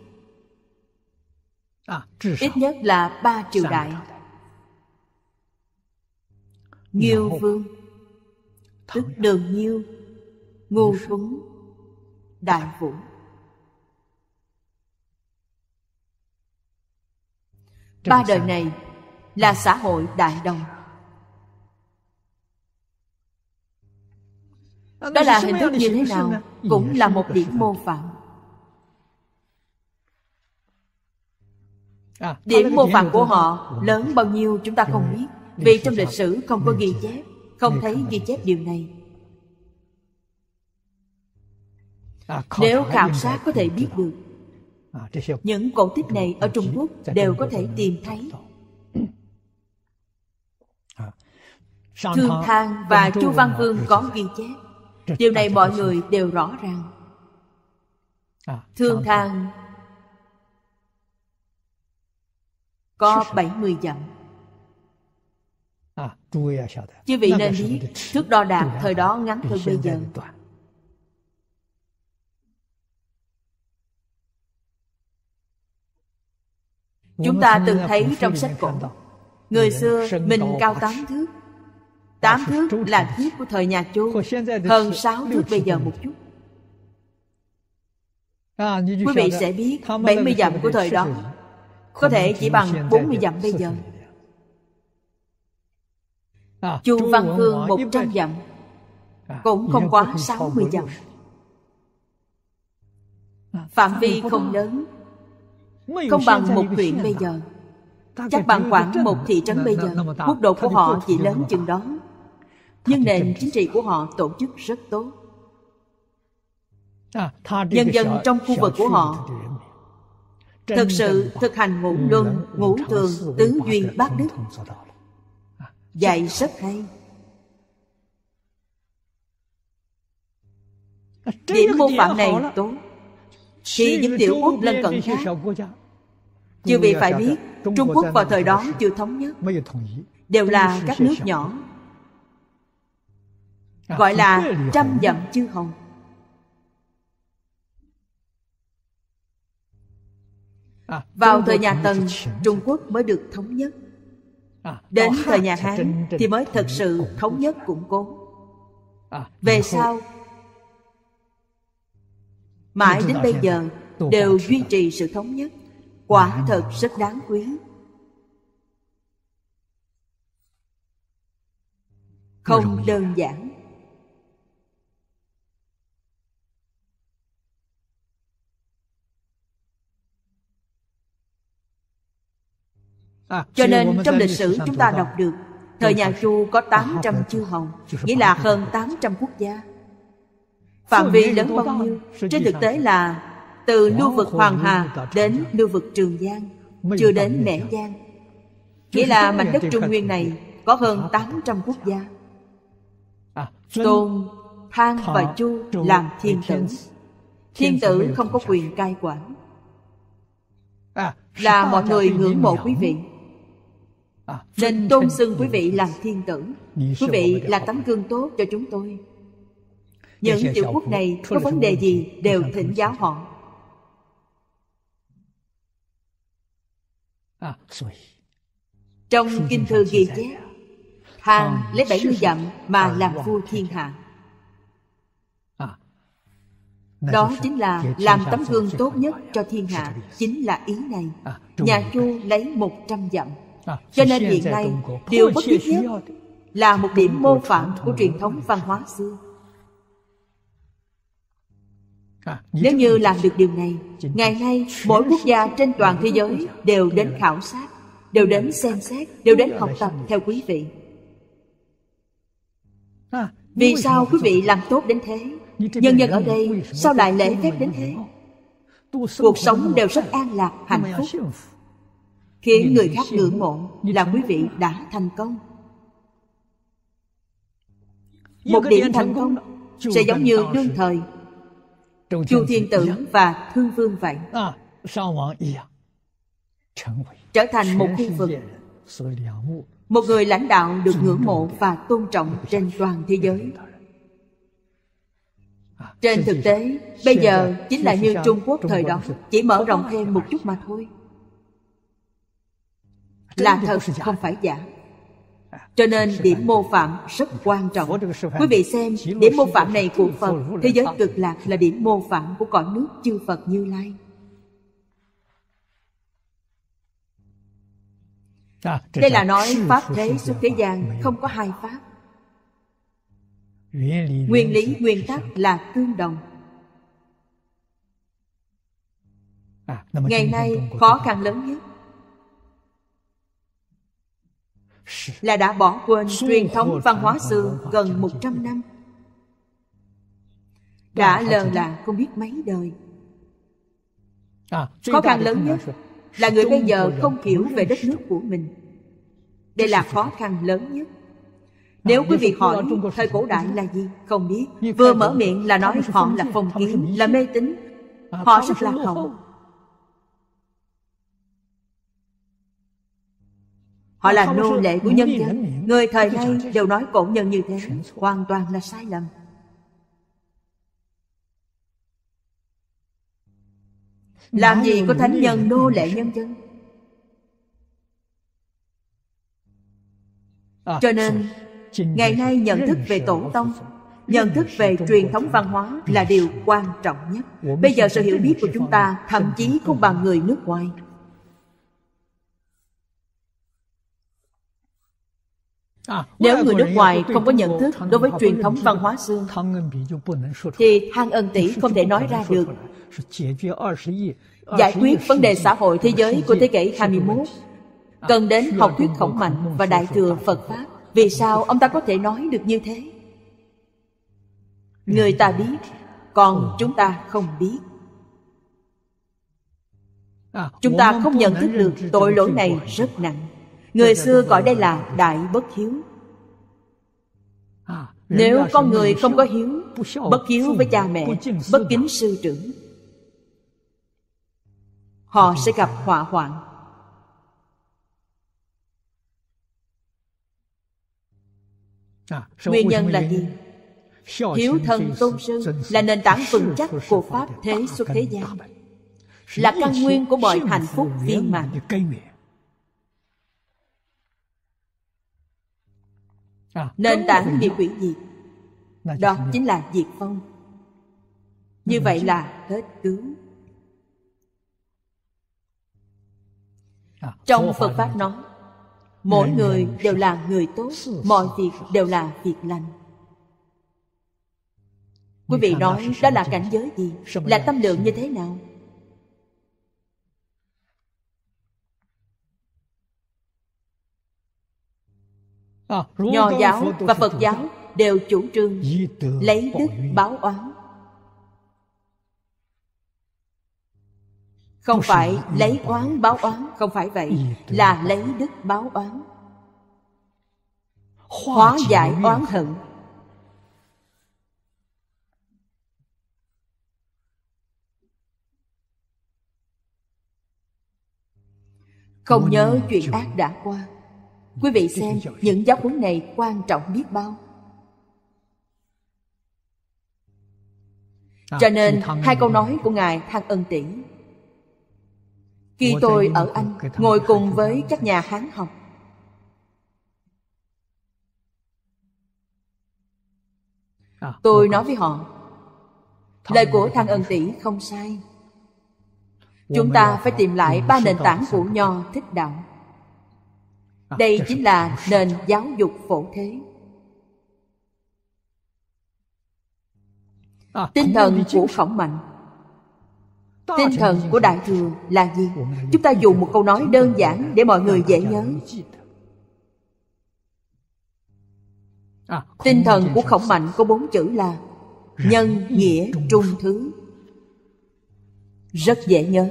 [SPEAKER 1] à, ít nhất là ba triều đại Nghiêu vương Tức đường nhiêu Ngô vấn Đại vũ Ba đời này là xã hội đại đồng
[SPEAKER 3] Đó là hình thức như thế nào Cũng là một điểm mô
[SPEAKER 1] phạm à, Điểm mô phạm của họ lớn bao nhiêu chúng ta không biết vì trong lịch sử không có ghi chép không thấy ghi chép điều này à, nếu khảo sát có thể biết được à, những cổ tích này ở trung quốc đều có thể tìm thấy à, thương thang và chu văn vương có ghi chép điều này mọi người đều rõ ràng thương thang có 70 dặm
[SPEAKER 3] À, à, Chư vị nên biết
[SPEAKER 1] thước đo đạt thời đó ngắn hơn bây giờ Chúng ta từng thấy trong sách cổ Người xưa mình cao tám thước tám thước là thước của thời nhà Chu Hơn sáu thước bây giờ một chút à, Quý vị sẽ biết 70 dặm của thời đó Có thể chỉ bằng 40 dặm bây giờ À, chu văn hương 100 dặm à, cũng không quá 60 dặm à, phạm vi không lớn không bằng một huyện bây giờ chắc bằng khoảng một thị trấn bây giờ mức độ của họ chỉ lớn chừng đó nhưng nền chính trị của họ tổ chức rất tốt
[SPEAKER 2] nhân dân trong khu vực của họ thực sự
[SPEAKER 1] thực hành ừ, ngũ luân ngũ thường tứ duyên bát đức dạy rất hay điểm môn phạm này tốt khi những tiểu quốc lân cận khác
[SPEAKER 2] chưa vị phải biết trung quốc vào thời đó chưa thống nhất đều là các nước nhỏ gọi là trăm dặm
[SPEAKER 1] chư hồng. vào thời nhà tần trung quốc mới được thống nhất À, đến thời nhà hán thì mới thật sự thống nhất củng cố à, về sau mãi đến bây giờ đều duy trì sự thống nhất quả à. thật rất đáng quý không đơn giản
[SPEAKER 3] Cho nên trong lịch sử chúng ta đọc được
[SPEAKER 1] Thời nhà Chu có 800 chư hầu Nghĩa là hơn 800 quốc gia Phạm vi lớn bao nhiêu Trên thực tế là Từ lưu vực Hoàng Hà đến lưu vực Trường Giang Chưa đến Mẻ Giang Nghĩa là mảnh đất Trung Nguyên này Có hơn 800 quốc gia Tôn, Thang và Chu làm thiên tử Thiên tử không có quyền cai quản Là mọi người ngưỡng mộ quý vị À, nên tôn xưng quý vị làm thiên tử quý vị là tấm gương tốt cho chúng tôi những tiểu quốc này có vấn đề gì đều thỉnh giáo họ à, trong kinh thư ghi chép hàng lấy bảy mươi dặm mà làm vua thiên hạ
[SPEAKER 2] à, đó chính
[SPEAKER 1] là làm tấm gương tốt nhất cho thiên hạ chính là ý này nhà chu lấy một trăm dặm Vâng, cho nên hiện nay, điều bất thiết nhất là một điểm mô phạm của truyền thống văn hóa xưa. Dạ, nếu như làm được điều này, ngày nay mỗi quốc gia trên toàn thế giới đều đến khảo sát, đều đến dạ. xem xét, đều đến dạ, học tập theo quý vị. Vì sao quý vị làm tốt đến thế? Nhân dân ở đây sao lại lễ phép đến thế? Cuộc sống đều rất an lạc, hạnh phúc khiến người khác ngưỡng mộ là quý vị đã thành công một điểm thành công sẽ giống như đương thời chu thiên tử và thương vương vậy à, à? trở thành một khu vực một người lãnh đạo được ngưỡng mộ và tôn trọng trên toàn thế giới à, trên thực tế bây giờ chính là như trung quốc thời đó chỉ mở rộng thêm một chút mà thôi là thật không phải giả cho nên điểm mô phạm rất quan trọng quý vị xem điểm mô phạm này của phật thế giới cực lạc là điểm mô phạm của cõi nước chư phật như lai à, đây là nói pháp thế xuất thế gian không có hai pháp
[SPEAKER 3] nguyên lý nguyên tắc
[SPEAKER 1] là tương đồng
[SPEAKER 3] à, ngày nay khó
[SPEAKER 1] khăn lớn nhất là đã bỏ quên truyền thống văn hóa xưa gần 100 năm đã lờ là không biết mấy đời à, khó khăn lớn nhất là người bây giờ không hiểu về đất nước của mình đây là khó khăn lớn nhất nếu quý vị hỏi thời cổ đại là gì không biết vừa mở miệng là nói họ là phong kiến là mê tín à, họ rất là hậu
[SPEAKER 2] Họ là nô lệ của nhân dân Người thời nay
[SPEAKER 1] đều nói cổ nhân như thế Hoàn toàn là sai lầm Làm gì có thánh nhân nô lệ nhân dân à, Cho nên Ngày nay nhận thức về tổ tông Nhận thức về truyền thống văn hóa là điều quan trọng nhất Bây giờ sự hiểu biết của chúng ta thậm chí không bằng người nước ngoài
[SPEAKER 3] Nếu người nước ngoài không có nhận thức đối với truyền thống văn hóa
[SPEAKER 1] xưa, thì Thang ân tỷ không thể nói ra được. Giải quyết vấn đề xã hội thế giới của thế kỷ 21 cần đến học thuyết khổng mạnh và đại thừa Phật Pháp. Vì sao ông ta có thể nói được như thế? Người ta biết, còn ừ. chúng ta không biết. À, chúng ta không nhận thức được tội lỗi này rất nặng. Người xưa gọi đây là đại bất hiếu
[SPEAKER 3] Nếu con người
[SPEAKER 1] không có hiếu Bất hiếu với cha mẹ Bất kính sư trưởng Họ sẽ gặp họa hoạn
[SPEAKER 3] Nguyên nhân là gì?
[SPEAKER 1] Hiếu thân tôn sư là nền tảng vững chắc của Pháp thế xuất thế gian Là căn nguyên của mọi hạnh phúc viên mạng nền tảng việc hủy diệt đó chính là diệt phong như vậy là hết cứu
[SPEAKER 3] ờ, trong phật pháp nói
[SPEAKER 1] mỗi người đều là người tốt mọi việc đều là việc lành quý vị nói đó là cảnh giới gì là tâm lượng như thế nào À, nho giáo và phật giáo đều chủ trương lấy đức báo oán không phải lấy oán báo oán không phải vậy là lấy đức báo oán hóa giải oán hận không nhớ chuyện ác đã qua quý vị xem những giáo huấn này quan trọng biết bao à, cho nên hai câu nói của ngài thăng ân tỷ khi tôi ở anh ngồi cùng với các nhà hán học à, tôi nói với họ lời của thăng ân tỷ không sai chúng ta phải tìm lại ba nền tảng của nho thích đạo À, đây chính là nền giáo dục phổ thế à, tinh thần của khổng mạnh tinh thần của đại thừa là gì chúng ta dùng một câu nói đơn giản để mọi người dễ nhớ à, tinh thần của khổng mạnh có bốn chữ là nhân nghĩa trung thứ rất dễ nhớ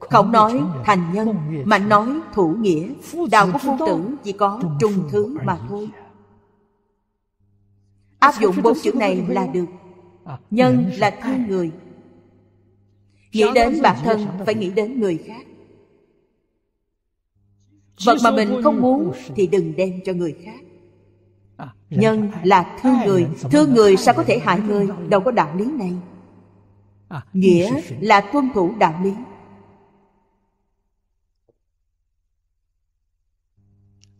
[SPEAKER 1] không nói thành nhân mà nói thủ nghĩa đạo của phu tử chỉ có trung thứ mà thôi áp dụng bốn chữ này là được à, nhân là thương người nghĩ đến bản thân phải nghĩ đến người khác
[SPEAKER 2] vật mà mình không muốn
[SPEAKER 1] thì đừng đem cho người khác à, nhân là thương người thương người sao có thể hại người đâu có đạo lý này à, nghĩa là tuân thủ đạo lý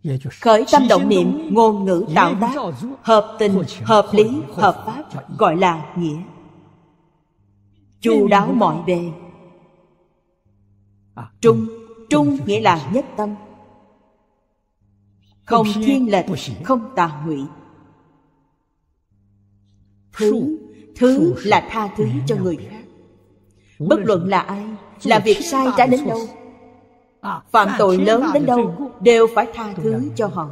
[SPEAKER 1] Dạ khởi tâm động niệm ngôn ngữ tạo tác hợp tình hợp lý hợp pháp gọi là nghĩa chu đáo mọi bề trung trung nghĩa là nhất tâm không thiên lệch không tà hủy thứ thứ là tha thứ cho người khác bất luận là ai là việc sai trái đến đâu À, phạm à, tội lớn đến đâu đều phải tha thứ cho họ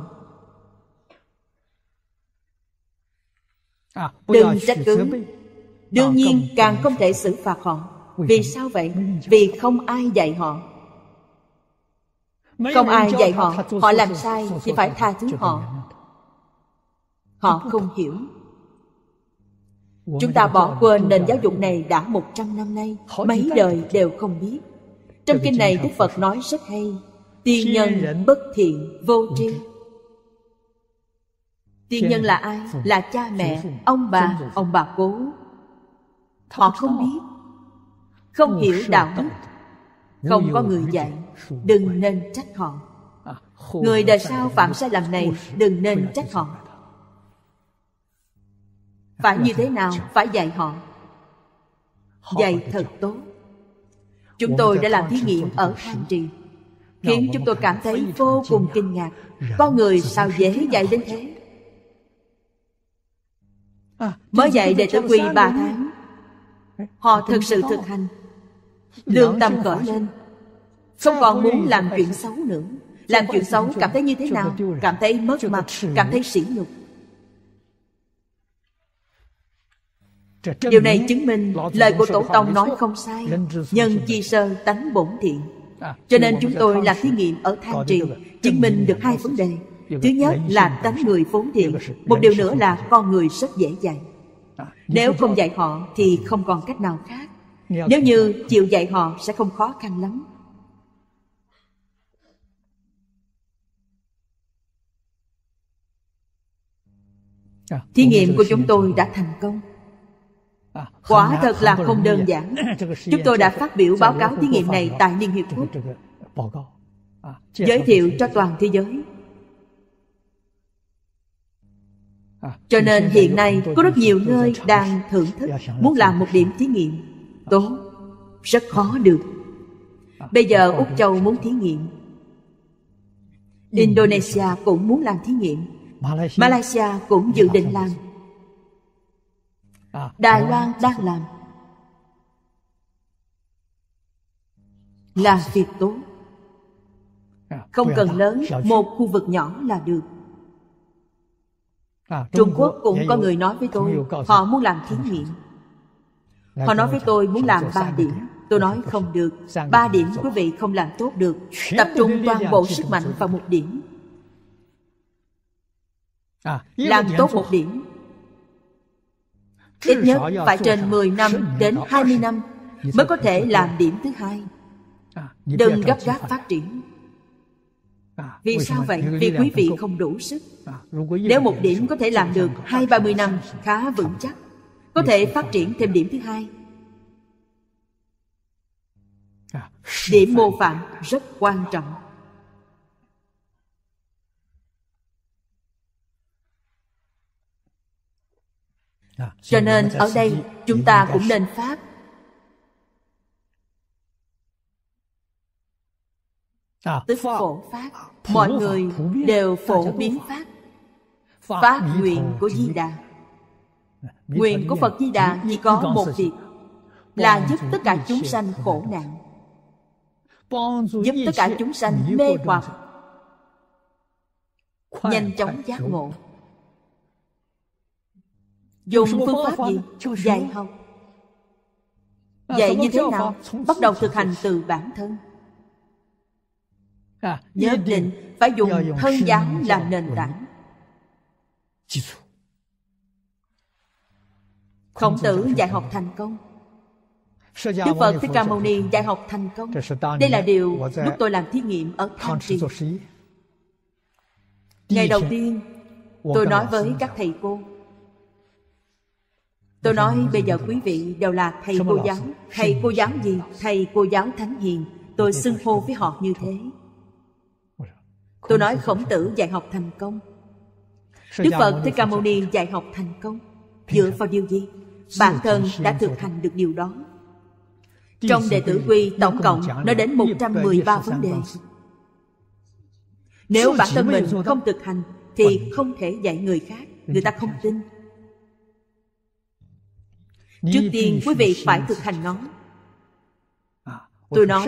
[SPEAKER 1] à, đừng trách cứ đương nhiên càng không thể xử phạt họ vì sao vậy vì không ai dạy họ không ai dạy họ họ làm sai thì phải tha thứ họ họ không hiểu chúng ta bỏ quên nền giáo dục này đã một trăm năm nay mấy đời đều không biết trong kinh này đức phật nói rất hay tiên nhân bất thiện vô tri tiên nhân là ai là cha mẹ ông bà ông bà cố họ không biết không hiểu đạo đức không có người dạy đừng nên trách họ à, người đời sau phạm sai lầm này đừng nên trách họ phải như thế nào phải dạy họ dạy thật tốt
[SPEAKER 3] Chúng tôi đã làm thí nghiệm
[SPEAKER 1] ở Thanh Trì Khiến chúng tôi cảm thấy vô cùng kinh ngạc Con người sao dễ dạy đến thế Mới dạy đệ tử quy ba tháng Họ thực sự thực hành Lương tâm cởi lên Không còn muốn làm chuyện xấu nữa Làm chuyện xấu cảm thấy như thế nào Cảm thấy mất mặt Cảm thấy sỉ nhục Điều này chứng minh lời của Tổ Tông nói không sai Nhân chi sơ tánh bổn thiện à, Cho nên chúng tôi làm thí nghiệm ở Thanh Trì Chứng minh được hai vấn đề Thứ nhất là tánh người vốn thiện Một điều nữa là con người rất dễ dạy à, Nếu không dạy họ thì ừ. không còn cách nào khác Nếu như chịu dạy họ sẽ không khó khăn lắm à, Thí nghiệm của chúng tôi đã thành công quả thật là không đơn giản chúng tôi đã phát biểu báo cáo thí nghiệm này tại liên hiệp quốc à, giới thiệu cho toàn thế giới à, cho nên hiện nay có rất nhiều nơi đang thưởng thức muốn làm một điểm thí nghiệm à. tốt rất khó được bây giờ úc châu muốn thí nghiệm
[SPEAKER 2] ừ. indonesia
[SPEAKER 1] cũng muốn làm thí nghiệm malaysia cũng dự định làm Ờ. đài loan đang làm là việc tốt ờ, không cần lớn một khu vực nhỏ là được
[SPEAKER 3] à, trung quốc cũng có người nói với tôi
[SPEAKER 1] họ muốn làm thí nghiệm họ nói với tôi muốn làm ba điểm tôi nói không được ba điểm quý vị không làm tốt được tập trung toàn bộ sức mạnh vào một điểm à, làm tốt một điểm
[SPEAKER 2] Ít nhất phải trên 10 năm đến 20
[SPEAKER 1] năm mới có thể làm điểm thứ hai. À, Đừng gấp gáp phát triển. À, Vì sao vậy? Vì quý vị không đủ sức. À, Nếu một điểm có thể làm được hai ba mươi năm khá vững chắc, có thể phát triển thêm điểm thứ hai. Điểm mô phạm rất quan trọng. cho nên ở đây à, chúng ta cũng nên pháp tức phổ phát mọi người đều phổ biến pháp pháp nguyện của di đà nguyện của phật di đà chỉ có một việc là giúp tất cả chúng sanh khổ nạn
[SPEAKER 2] giúp tất cả chúng sanh mê hoặc
[SPEAKER 1] nhanh chóng giác ngộ Dùng phương pháp gì? Dạy học
[SPEAKER 2] à, Dạy như thế nào? Bắt đầu thực hành
[SPEAKER 1] từ bản thân à, Nhất định phải dùng thân giáo làm nền tảng Khổng tử dạy học thành công
[SPEAKER 3] Đức Phật Thích Ca Mâu Ni
[SPEAKER 1] dạy học thành công Đây là điều lúc tôi làm thí nghiệm ở Thanh Trì Ngày đầu tiên tôi nói với các thầy cô Tôi nói bây giờ quý vị đều là thầy cô giáo Thầy cô giáo gì? Thầy cô giáo Thánh Hiền Tôi xưng hô với họ như thế Tôi nói khổng tử dạy học thành công
[SPEAKER 2] Đức Phật Thích Ca Mâu
[SPEAKER 1] Ni dạy học thành công Dựa vào điều gì? Bản thân đã thực hành được điều đó
[SPEAKER 2] Trong đệ tử quy tổng cộng Nó đến 113 vấn đề
[SPEAKER 3] Nếu bản thân mình không
[SPEAKER 1] thực hành Thì không thể dạy người khác Người ta không tin
[SPEAKER 3] trước tiên quý vị phải thực hành nó à,
[SPEAKER 1] tôi nói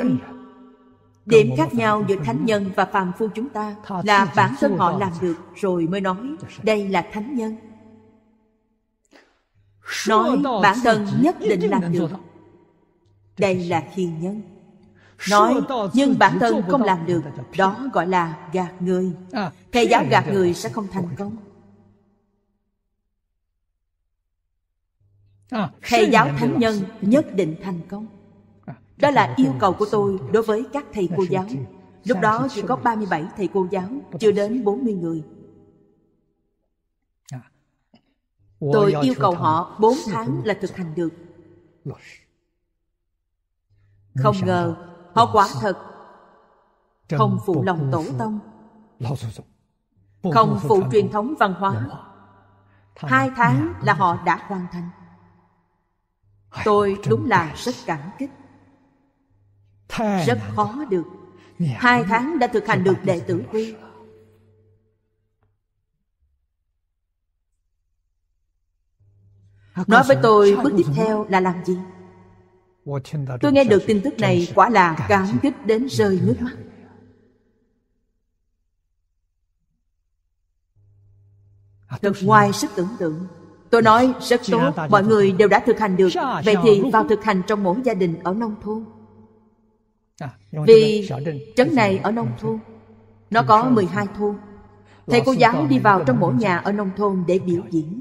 [SPEAKER 1] điểm khác nhau giữa thánh nhân và phàm phu chúng ta là bản thân họ làm được rồi mới nói dạ đây là thánh nhân nói bản thân nhất định làm được đây dạ là hiền nhân nói nhưng bản thân không làm được đó gọi là gạt người à, thầy giáo gạt người sẽ không thành công À, thầy giáo thánh nhân nhất định thành công à, đó là yêu cầu của tôi đối với các thầy cô giáo Lúc đó chỉ có 37 thầy cô giáo Chưa đến 40 người
[SPEAKER 2] à. Tôi yêu cầu họ 4 tháng là
[SPEAKER 1] thực hành được Không ngờ Họ quả thật
[SPEAKER 3] Không phụ lòng tổ tông Không phụ truyền thống
[SPEAKER 1] văn hóa Hai tháng là họ đã hoàn thành tôi đúng là rất cảm kích rất khó được hai tháng đã thực hành được đệ tử quy nói với tôi bước tiếp theo là làm gì tôi nghe được tin tức này quả là cảm kích đến rơi nước mắt à, thật ngoài sức tưởng tượng Tôi nói rất tốt, mọi người đều đã thực hành được. Vậy thì vào thực hành trong mỗi gia đình ở nông thôn. À, Vì trấn này ở nông ừ, thôn, nó có 12 thôn. Thầy cô giáo đi vào trong mỗi nhà ở nông thôn để biểu diễn.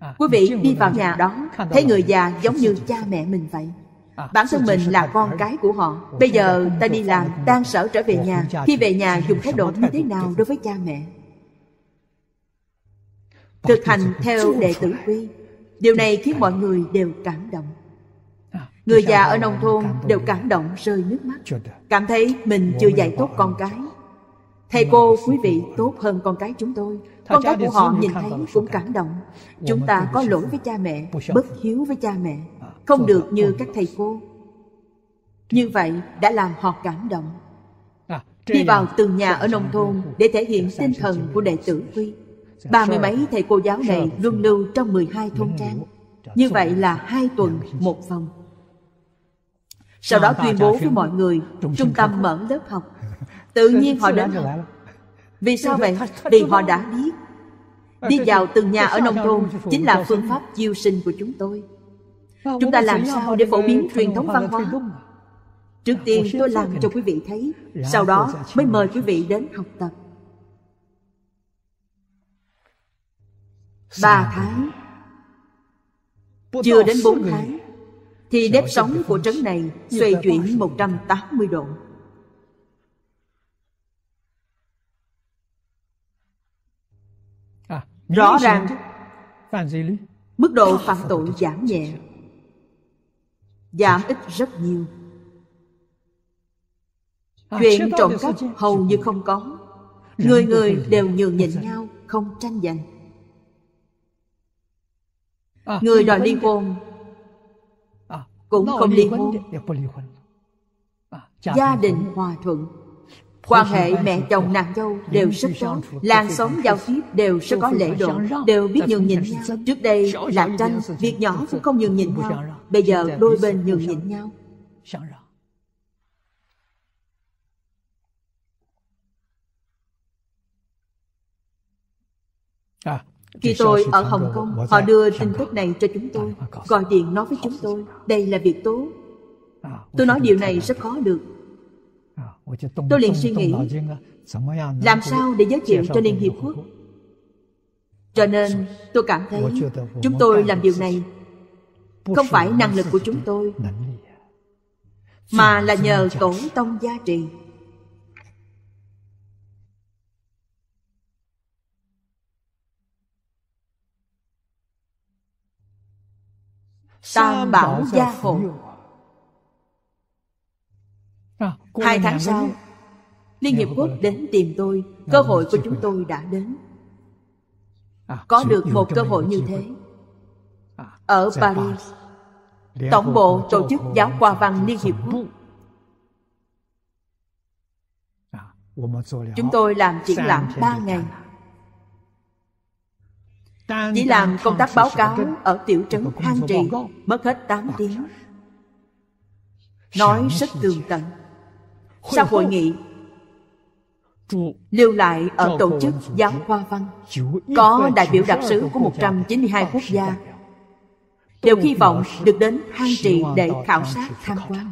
[SPEAKER 1] À, Quý vị đi vào nhà đó, thấy người già giống như cha mẹ mình vậy. À, Bản thân mình là con cái của họ Bây giờ ta đi làm, đang sở trở về nhà Khi về nhà dùng thái độ như thế nào đối với cha mẹ thực hành theo đệ tử quy điều này khiến mọi người đều cảm động
[SPEAKER 2] à, người già ở
[SPEAKER 1] nông thôn đều cảm động rơi nước mắt cảm thấy mình chưa dạy tốt con cái thầy cô quý vị tốt hơn con cái chúng tôi con cái của họ nhìn thấy cũng cảm động chúng ta có lỗi với cha mẹ bất hiếu với cha mẹ à, không được như các thầy cô như vậy đã làm họ cảm động à, đi vào từng nhà ở nông thôn để thể hiện tinh thần của đệ tử quy ba mươi mấy thầy cô giáo này luôn lưu trong 12 thôn trang như vậy là hai tuần một phòng
[SPEAKER 2] sau đó tuyên bố với mọi
[SPEAKER 1] người trung tâm mở lớp học tự nhiên họ đến học vì sao vậy vì họ đã biết đi vào từng nhà ở nông thôn chính là phương pháp chiêu sinh của chúng tôi
[SPEAKER 3] chúng ta làm sao để phổ biến truyền thống văn hóa
[SPEAKER 1] trước tiên tôi làm cho quý vị thấy sau đó mới mời quý vị đến học tập ba tháng Chưa đến bốn tháng Thì nếp sống của trấn này xoay chuyển 180 độ à, Rõ ràng Mức độ phạm tội giảm nhẹ Giảm ít rất nhiều
[SPEAKER 2] à, Chuyện trộm cắp hầu như không
[SPEAKER 1] có Người người đều nhường nhịn nhau Không tranh giành Ờ, người đòi ờ, ly hôn ờ, cũng không ly hôn gia đình hòa thuận quan hệ mẹ chồng nàng dâu đều rất tốt làng xóm giao tiếp đều sẽ có lễ độ đều biết nhường nhịn nhau trước đây làm tranh việc nhỏ cũng không nhường nhịn nhau bây giờ đôi bên nhường nhịn nhau
[SPEAKER 3] khi tôi ở Hồng Kông,
[SPEAKER 1] họ đưa tin tức này cho chúng tôi, gọi điện nói với chúng tôi, đây là việc tốt. À, tôi nói điều này rất khó được.
[SPEAKER 2] À, tôi liền suy nghĩ, làm sao để giới thiệu cho Liên
[SPEAKER 1] Hiệp Quốc? Cho nên tôi cảm thấy chúng tôi làm điều này không phải năng lực của chúng tôi, mà là nhờ tổ tông gia trị. tam bảo gia hộ hai tháng sau liên hiệp quốc đến tìm tôi cơ hội của chúng tôi đã đến à, có được một cơ hội như thế à, ở paris tổng bộ tổ chức giáo khoa văn liên hiệp quốc à, chúng tôi làm triển lãm ba ngày chỉ làm công tác báo cáo ở tiểu trấn Khang trì mất hết 8 tiếng. Nói rất tường tận.
[SPEAKER 2] Sau hội nghị,
[SPEAKER 1] lưu lại ở tổ chức giáo khoa văn có đại biểu đặc sứ của 192 quốc gia đều hy vọng được đến Khang trì để khảo sát tham quan.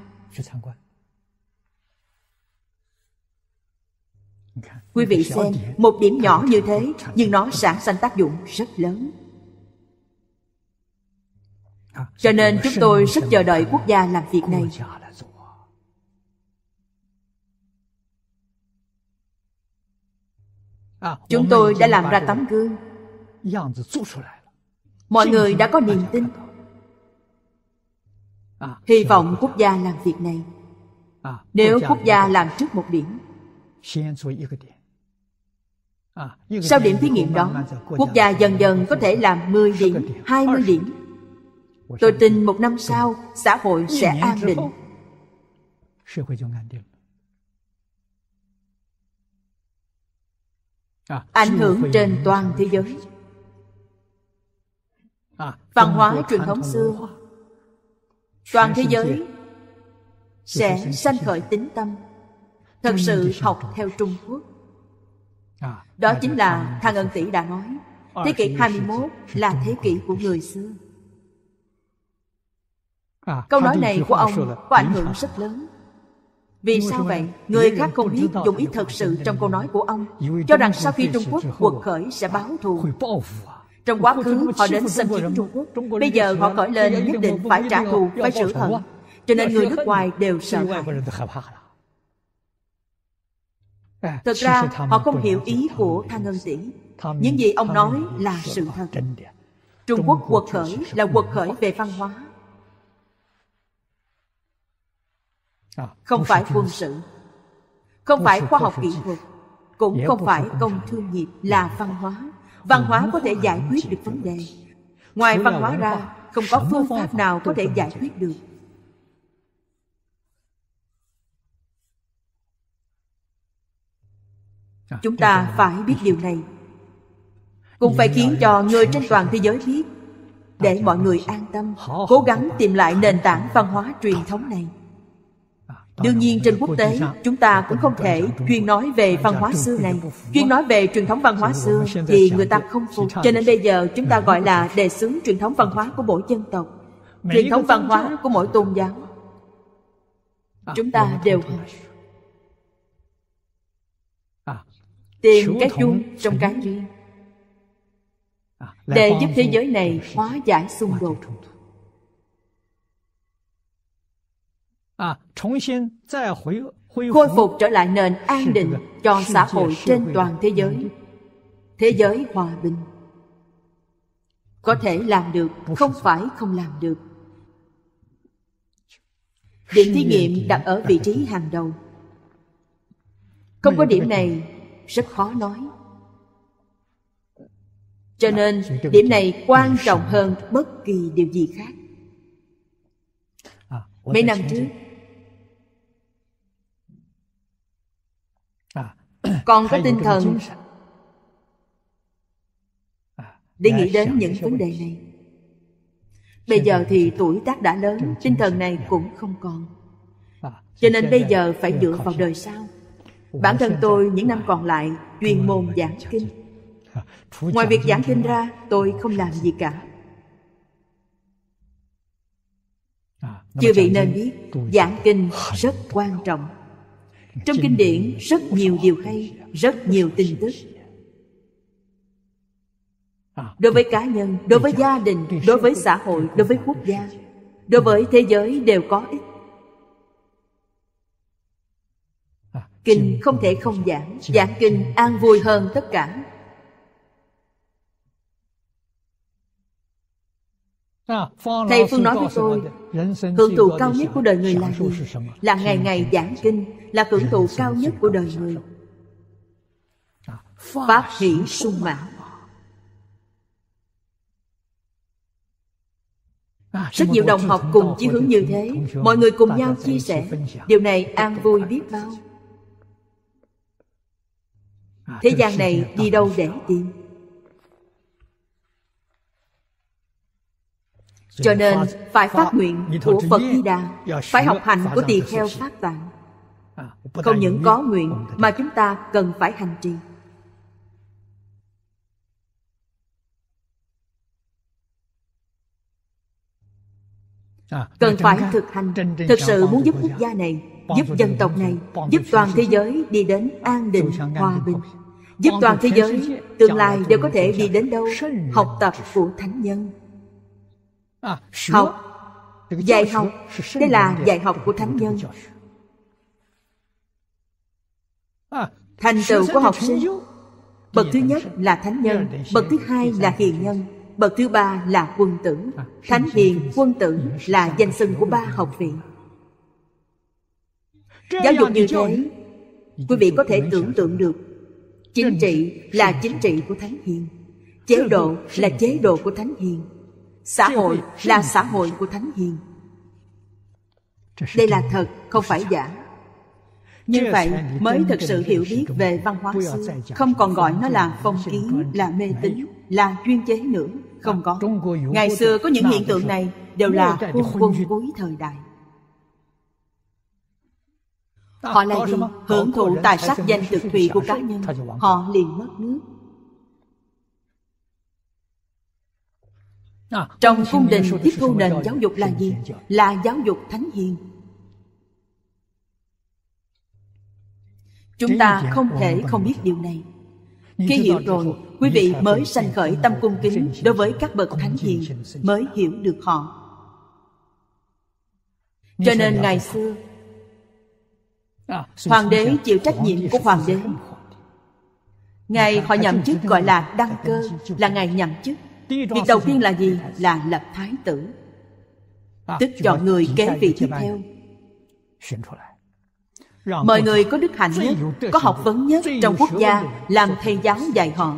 [SPEAKER 1] Quý vị xem, một điểm nhỏ như thế nhưng nó sản sinh tác dụng rất lớn. À, Cho nên chúng tôi rất chờ đợi quốc gia làm việc này.
[SPEAKER 2] À, chúng tôi đã làm ra tấm gương.
[SPEAKER 1] Mọi người đã có niềm tin. À, Hy vọng quốc gia làm việc này. Nếu quốc gia làm trước một điểm, sau điểm thí nghiệm đó, quốc gia dần dần có thể làm 10 điểm, 20 điểm. Tôi tin một năm sau, xã hội sẽ an định.
[SPEAKER 2] Ảnh hưởng trên à,
[SPEAKER 1] toàn thế giới.
[SPEAKER 3] Văn hóa truyền thống xưa,
[SPEAKER 1] toàn thế giới sẽ sanh khởi tính tâm thật sự học theo Trung Quốc.
[SPEAKER 3] Đó chính là Thang Ân
[SPEAKER 1] Tỷ đã nói, thế kỷ 21 là thế kỷ của người xưa. Câu nói này của ông có ảnh hưởng rất lớn. Vì sao vậy? Người khác không biết dụng ý thật sự trong câu nói của ông, cho rằng sau khi Trung Quốc quật khởi sẽ báo thù. Trong quá khứ họ đến xâm chiếm Trung Quốc, bây giờ họ cởi lên nhất định phải trả thù, phải sửa thần. Cho nên người nước ngoài đều sợ hãi.
[SPEAKER 3] À, thật ra họ không hiểu ý
[SPEAKER 1] của Thanh Ngân Tỷ Những gì ông nói là sự thật Trung Quốc quật khởi là quật khởi về văn hóa
[SPEAKER 3] à, Không phải quân sự
[SPEAKER 1] Không phải khoa học kỹ thuật
[SPEAKER 3] Cũng không phải công
[SPEAKER 1] thương nghiệp là văn hóa Văn hóa có thể giải quyết được vấn đề Ngoài văn hóa ra Không có phương pháp nào có thể giải quyết được À, chúng dạ, ta dạ, dạ. phải biết điều này cũng phải khiến cho người trên toàn thế giới biết để mọi người an tâm cố gắng tìm lại nền tảng văn hóa truyền thống này à, đương nhiên trên quốc tế chúng ta cũng không thể chuyên nói về văn hóa xưa này chuyên nói về truyền thống văn hóa xưa thì người ta không phục cho nên bây giờ chúng ta à, gọi là đề xướng truyền thống văn hóa của mỗi dân tộc truyền thống văn hóa của mỗi tôn giáo chúng ta đều tìm cái chung trong cái riêng à, để giúp thế giới này hóa giải xung đột à, khôi phục trở lại nền an định cho xã hội trên toàn thế giới thế giới hòa bình có thể làm được không phải không làm được điểm thí nghiệm đặt ở vị trí hàng đầu không có điểm này rất khó nói cho dạ, nên điểm này quan trọng hơn bất kỳ điều gì khác à, mấy năm trước à. còn có tinh thần à. để dạ, nghĩ đến những vấn đề này
[SPEAKER 2] bây giờ thì
[SPEAKER 1] tuổi tác đã lớn tinh thần này dạ. cũng không còn cho nên bây giờ phải dựa vào đời sau Bản thân tôi những năm còn lại chuyên môn giảng kinh. Ngoài việc giảng kinh ra, tôi không làm gì cả. À, chưa vị nên biết, giảng kinh rất quan trọng. Trong kinh điển rất nhiều điều hay, rất nhiều tin tức. À, đối với cá nhân, đối với gia đình, đối với xã hội, đối với quốc gia, đối với thế giới đều có ích. kinh không thể không giảng giảng kinh an vui hơn tất cả dạ, Thầy Phương nói với tôi
[SPEAKER 2] dạ, Hưởng thụ dạ cao nhất của
[SPEAKER 1] đời người là gì? Là ngày ngày giảng kinh Là hưởng thụ cao nhất của đời người Pháp hỷ sung mãn Rất nhiều đồng học cùng chí hướng như thế Mọi người cùng nhau chia sẻ Điều này an vui biết bao thế gian này đi đâu để tìm
[SPEAKER 3] cho nên phải phát nguyện của phật di đà phải học hành của tỳ kheo pháp
[SPEAKER 1] tạng không những có nguyện mà chúng ta cần phải hành trì cần phải thực hành thực sự muốn giúp quốc gia này giúp dân tộc này giúp toàn thế giới đi đến an định hòa bình giúp toàn thế giới tương lai đều có thể đi đến đâu học tập của thánh nhân à, học dạy học đây là dạy học của thánh nhân thành tựu của học sinh bậc thứ nhất là thánh nhân bậc thứ hai là hiền nhân bậc thứ ba là quân tử à, thánh hiền quân tử là danh xưng của ba học viện giáo dục như thế quý vị có thể tưởng tượng được chính trị là chính trị của thánh hiền chế độ là chế độ của thánh hiền xã hội là xã hội của thánh hiền đây là thật không phải giả như vậy mới thực sự hiểu biết về văn hóa xưa không còn gọi nó là phong kiến là mê tín là chuyên chế nữa không có ngày xưa có những hiện tượng này đều là quân quân cuối thời đại
[SPEAKER 3] Họ là gì? Hưởng thụ tài sắc danh thực thủy của cá nhân
[SPEAKER 1] Họ liền mất nước à, Trong cung đình tiếp thu nền giáo dục là gì? Là giáo dục thánh hiền Chúng ta không thể không biết điều này Khi hiểu rồi, quý vị mới sanh khởi tâm cung kính đối với các bậc thánh hiền, mới hiểu được họ. Cho nên ngày xưa, Ờ, hoàng đế chịu trách nhiệm của hoàng đế ngày họ dạ, dạ, dạ, nhậm chức gọi là đăng cơ là ngày nhậm chức việc đầu tiên là gì là lập thái tử à, tức chọn người kế vị tiếp theo mời người có đức hạnh nhất có học vấn nhất trong quốc gia làm thầy giáo dạy họ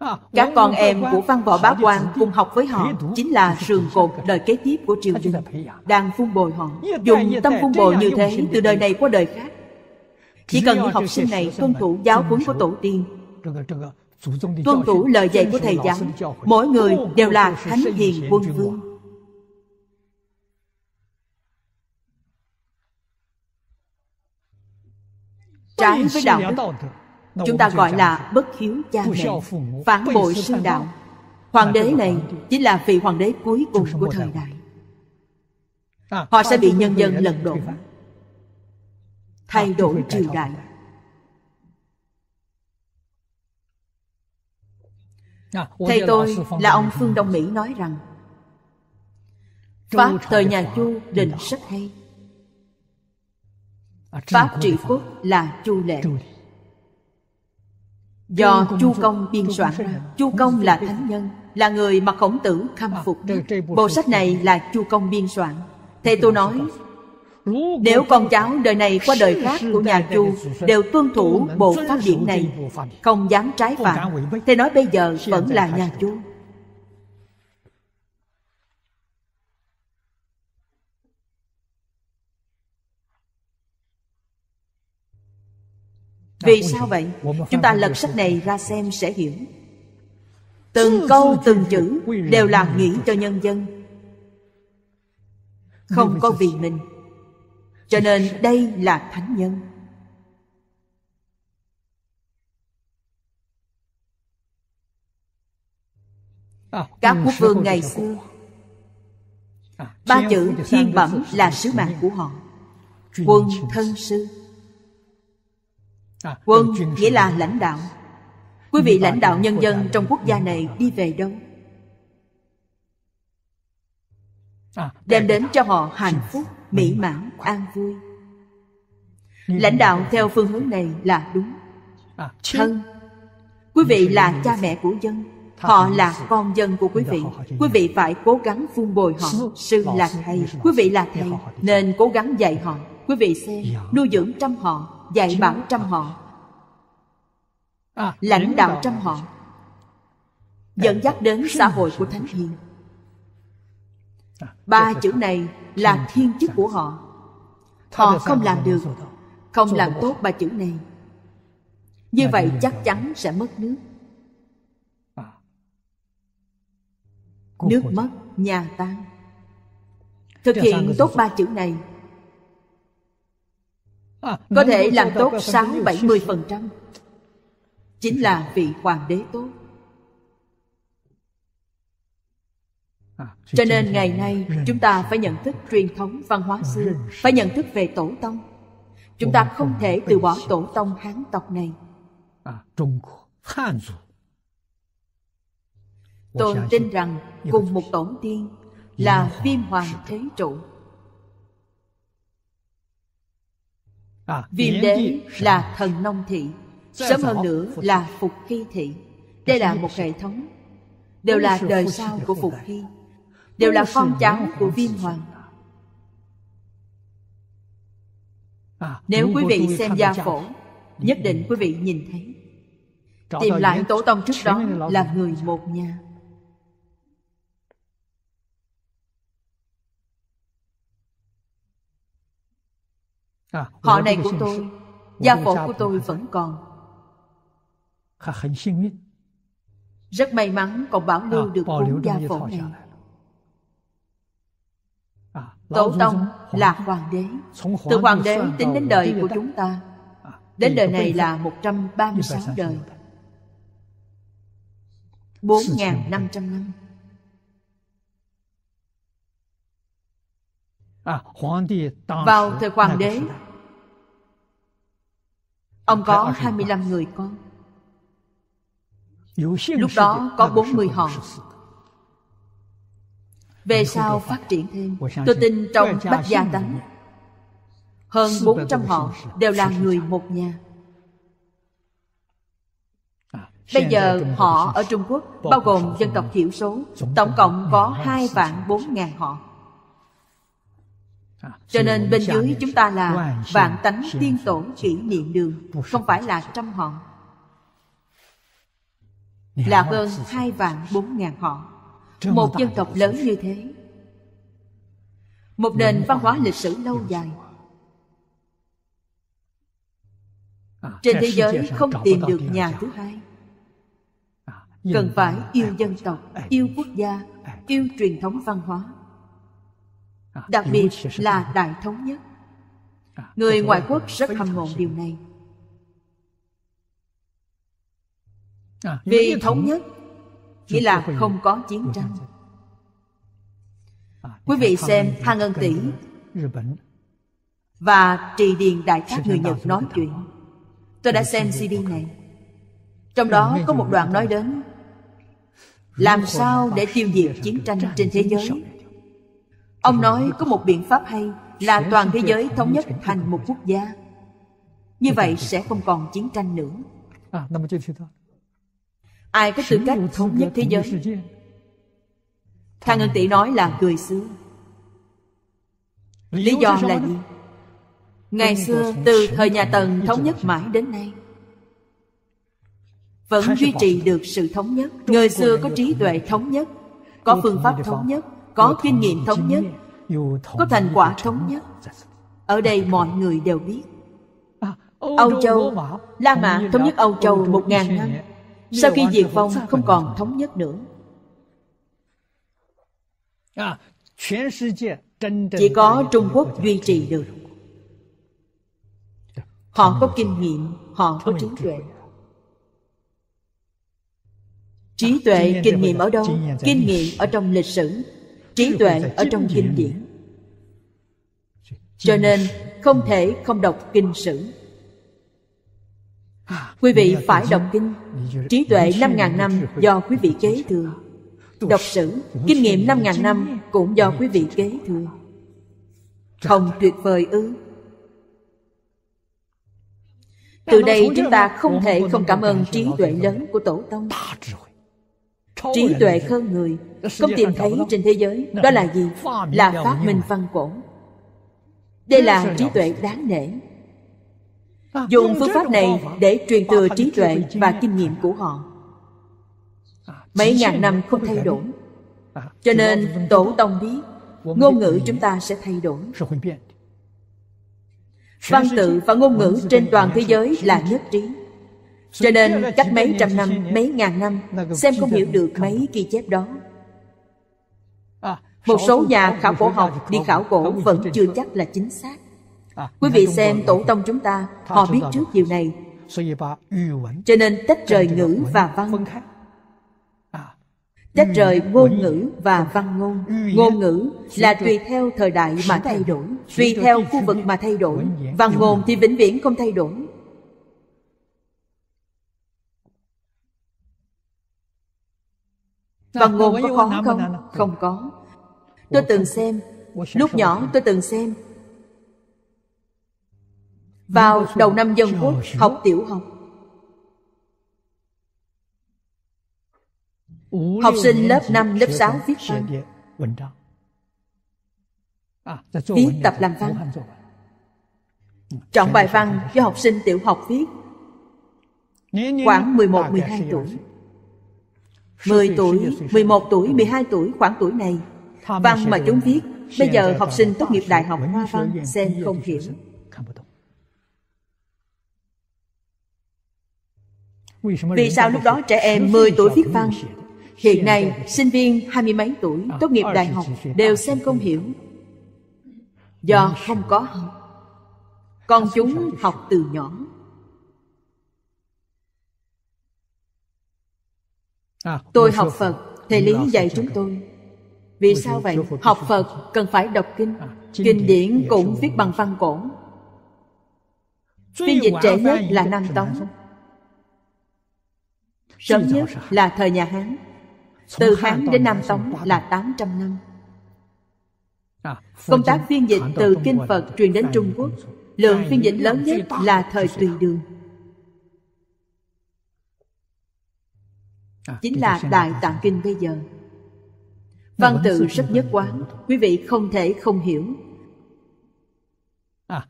[SPEAKER 1] À, các con em của văn võ bá quan cùng học với họ chính là sườn cột đời kế tiếp của triều đình à? đang phun bồi họ dùng tâm phun bồi như thế từ đời này qua đời khác chỉ cần những học sinh này tuân thủ giáo huấn của tổ tiên tuân thủ lời dạy của thầy giáo mỗi người đều là thánh hiền quân vương
[SPEAKER 2] trái với đạo đức
[SPEAKER 1] chúng ta gọi là bất hiếu cha mẹ phản bội sư đạo hoàng đế này chính là vị hoàng đế cuối cùng của thời đại à, họ sẽ bị nhân dân lật đổ thay đổi triều đại
[SPEAKER 3] à, thầy tôi là ông phương đông mỹ
[SPEAKER 1] nói rằng pháp thời nhà chu định rất hay à, pháp trị quốc là chu lệ do chu công biên soạn chu công là thánh nhân là người mà khổng tử khâm à, phục bộ sách này là chu công biên soạn Thế tôi nói nếu con cháu đời này qua đời khác của nhà chu đều tuân thủ bộ pháp điển này không dám trái phạm thế nói bây giờ vẫn là nhà chu Vì sao vậy? Chúng ta lật sách này ra xem sẽ hiểu Từng câu từng chữ đều là nghĩ cho nhân dân Không có vì mình Cho nên đây là thánh nhân à, Các ừ, quốc vương ngày xưa à, Ba chữ thiên bẩm là sứ mạng của họ Quân thân sư À, quân nghĩa là lãnh đạo quý vị lãnh đạo nhân dân trong quốc gia này đi về đâu à, đem đến cho họ hạnh phúc mỹ mãn an vui lãnh đạo theo phương hướng này là đúng à, thân quý vị là cha mẹ của dân họ là con dân của quý vị quý vị phải cố gắng phun bồi họ sư là thầy quý vị là thầy nên cố gắng dạy họ quý vị xem dạ. nuôi dưỡng trăm họ dạy bảo trăm họ à, lãnh đạo trăm họ dẫn dắt đến xã hội của thánh hiền
[SPEAKER 2] à, ba chữ
[SPEAKER 1] này là thiên chức của họ họ không làm được không làm tốt ba chữ này như vậy chắc chắn sẽ mất nước à. nước mất nhà tan thực hiện tốt ba chữ này À, có thể làm tốt 6-70%, chính là vị hoàng đế tốt. À, Cho nên ngày nay chúng ta phải nhận thức truyền thống văn hóa xưa, phải nhận thức về tổ tông.
[SPEAKER 2] Chúng ta không thể từ bỏ
[SPEAKER 1] tổ tông Hán tộc này.
[SPEAKER 2] À, tôi tin
[SPEAKER 1] rằng cùng một tổ tiên là viêm hoàng thế trụ.
[SPEAKER 3] À, Viêm đế
[SPEAKER 1] là thần nông thị Sớm hơn nữa là Phục Hy thị Đây là một hệ thống Đều là đời sau của Phục Hy Đều là con cháu của Viêm Hoàng à,
[SPEAKER 3] Nếu quý vị xem gia phổ
[SPEAKER 1] Nhất định ừ. quý vị nhìn thấy Tìm lại tổ tông trước đó là người một nhà
[SPEAKER 2] À, họ này của tôi gia phổ của tôi
[SPEAKER 1] vẫn còn rất may mắn còn bảo lưu à, được cuốn gia phổ này
[SPEAKER 2] à, tổ tông
[SPEAKER 1] là hoàng đế từ hoàng đế tính đến đời của chúng ta đến đời này là 136 đời 4.500 năm
[SPEAKER 2] À, Vào thời hoàng đế
[SPEAKER 1] Ông có 25 người con Lúc đó có 40 họ Về sau phát triển thêm Tôi tin trong Bách Gia Tánh Hơn 400 họ đều là người một nhà à, Bây giờ họ ở Trung Quốc Bao gồm dân tộc thiểu số Tổng cộng có 2 vạn 4 ngàn họ cho nên bên dưới chúng ta là vạn tánh tiên tổ kỷ niệm đường không phải là trăm họ là hơn hai vạn bốn ngàn họ một dân tộc lớn như thế một nền văn hóa lịch sử lâu dài à, trên thế giới không tìm được nhà thứ hai à, cần phải yêu à, dân tộc yêu quốc gia yêu truyền thống văn hóa
[SPEAKER 3] đặc biệt là
[SPEAKER 1] đại thống nhất người ngoại quốc rất hâm mộ điều này vì thống nhất nghĩa là không có chiến tranh quý vị xem hàng ân tỷ và trì điền đại các người nhật nói chuyện tôi đã xem cd này trong đó có một đoạn nói đến làm sao để tiêu diệt chiến tranh trên thế giới ông nói có một biện pháp hay là toàn thế giới thống nhất thành một quốc gia như vậy sẽ không còn chiến tranh nữa à, ai có tư cách thống nhất thế giới thang ngân tỷ nói là cười xưa lý do là gì ngày xưa từ thời nhà tần thống nhất mãi đến nay vẫn duy trì được sự thống nhất người xưa có trí tuệ thống nhất có phương pháp thống nhất có kinh nghiệm thống nhất có thành quả thống nhất ở đây mọi người đều biết Âu Châu, La Mã thống nhất Âu Châu một ngàn năm
[SPEAKER 3] Sau khi diệt vong
[SPEAKER 1] không còn thống nhất nữa Chỉ có Trung Quốc duy trì được Họ có kinh nghiệm, họ có trí tuệ Trí tuệ, kinh nghiệm ở đâu? Kinh nghiệm ở trong lịch sử trí tuệ ở trong kinh điển cho nên không thể không đọc kinh sử à, quý vị phải đọc kinh trí tuệ năm ngàn năm do quý vị kế thừa đọc sử kinh nghiệm năm ngàn năm cũng do quý vị kế thừa không tuyệt vời ư từ đây chúng ta không thể không cảm ơn trí tuệ lớn của tổ tông trí tuệ hơn người không tìm thấy trên thế giới đó là gì là phát minh văn cổ đây là trí tuệ đáng nể à, dùng phương pháp này để truyền thừa trí tuệ và kinh nghiệm của họ
[SPEAKER 2] à, mấy ngàn năm không thay đổi
[SPEAKER 1] à, cho nên tổ tông biết ngôn ngữ chúng ta sẽ thay đổi văn tự và ngôn ngữ trên toàn thế giới là nhất trí cho nên cách mấy trăm năm, mấy ngàn năm Xem không hiểu được mấy ghi chép đó à, Một số nhà khảo cổ học đi khảo cổ vẫn chưa chắc là chính xác à, Quý vị xem tổ tông chúng ta, họ biết trước điều này Cho nên tách rời ngữ và văn à, Tách rời ngôn ngữ và văn ngôn Ngôn ngữ là tùy theo thời đại mà thay đổi Tùy theo khu vực mà thay đổi Văn ngôn thì vĩnh viễn không thay đổi Văn ngôn có khó không? Không có. Tôi từng xem, lúc nhỏ tôi từng xem. Vào đầu năm dân quốc học tiểu học.
[SPEAKER 2] Học sinh lớp 5, lớp 6 viết văn.
[SPEAKER 1] À, viết tập làm văn. Ừ, Chọn bài văn cho học sinh tiểu học viết khoảng 11-12 à, tuổi
[SPEAKER 3] 10 tuổi,
[SPEAKER 1] 11 tuổi, 12 tuổi, khoảng tuổi này Văn mà chúng viết Bây giờ học sinh tốt nghiệp đại học Hoa Văn Xem không hiểu Vì sao lúc đó trẻ em 10 tuổi viết văn Hiện nay sinh viên hai mươi mấy tuổi à, Tốt nghiệp à, đại học đều à, xem không hiểu Do không có học Con chúng học từ nhỏ À, tôi học phật thầy lý dạy chúng tôi vì sao vậy học phật cần phải đọc kinh à, kinh điển cũng viết bằng văn cổ phiên dịch trễ nhất là nam tống sớm nhất là thời nhà hán từ hán đến nam tống là 800 năm
[SPEAKER 3] à, công tác phiên dịch từ kinh phật truyền đến trung quốc lượng phiên dịch lớn nhất là thời tùy
[SPEAKER 1] đường À, chính là đại tạng kinh bây giờ vâng,
[SPEAKER 3] vâng, văn tự rất
[SPEAKER 1] nhất quán quý vị không thể không hiểu à,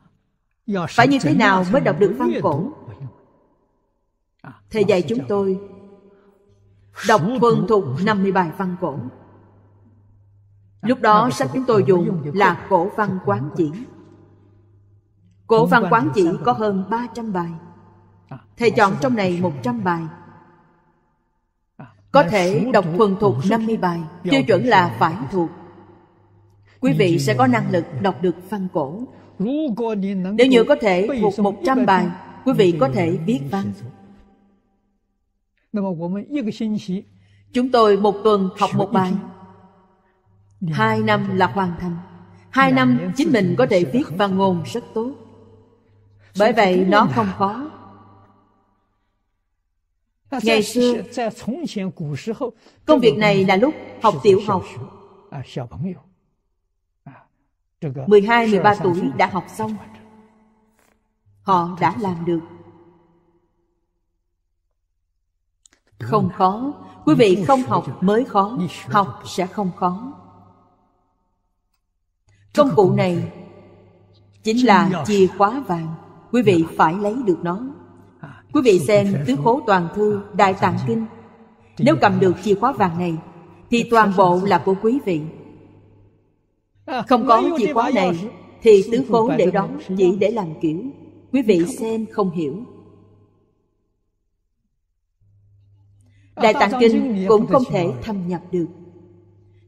[SPEAKER 1] phải như thế nào mới đọc được à, văn cổ thầy dạy chúng tôi đọc thuần thục 50 bài văn cổ lúc đó sách chúng tôi dùng là cổ văn quán chỉ
[SPEAKER 2] cổ văn quán chỉ có
[SPEAKER 1] hơn 300 bài thầy chọn trong này 100 bài
[SPEAKER 2] có thể đọc thuần thuộc 50
[SPEAKER 1] bài Tiêu chuẩn là phải thuộc Quý vị sẽ có năng lực đọc được văn cổ
[SPEAKER 2] Nếu như có thể thuộc
[SPEAKER 1] 100 bài Quý vị có thể viết văn Chúng tôi một tuần học một bài Hai năm là hoàn thành Hai năm chính mình có thể viết văn ngôn rất tốt Bởi vậy nó không khó
[SPEAKER 2] Ngày xưa, công việc này là lúc học tiểu học. 12, 13 tuổi đã
[SPEAKER 1] học xong. Họ đã làm được. Không khó, quý vị không học mới khó, học sẽ không khó. Công cụ này chính là chìa khóa vàng, quý vị phải lấy được nó. Quý vị xem Tứ Khố Toàn Thư Đại Tạng Kinh Nếu cầm được chìa khóa vàng này Thì toàn bộ là của quý vị à, Không có chìa khóa này Thì Tứ Khố để đó chỉ để làm kiểu Quý vị xem không hiểu à, Đại Tạng Kinh cũng không thể thâm nhập được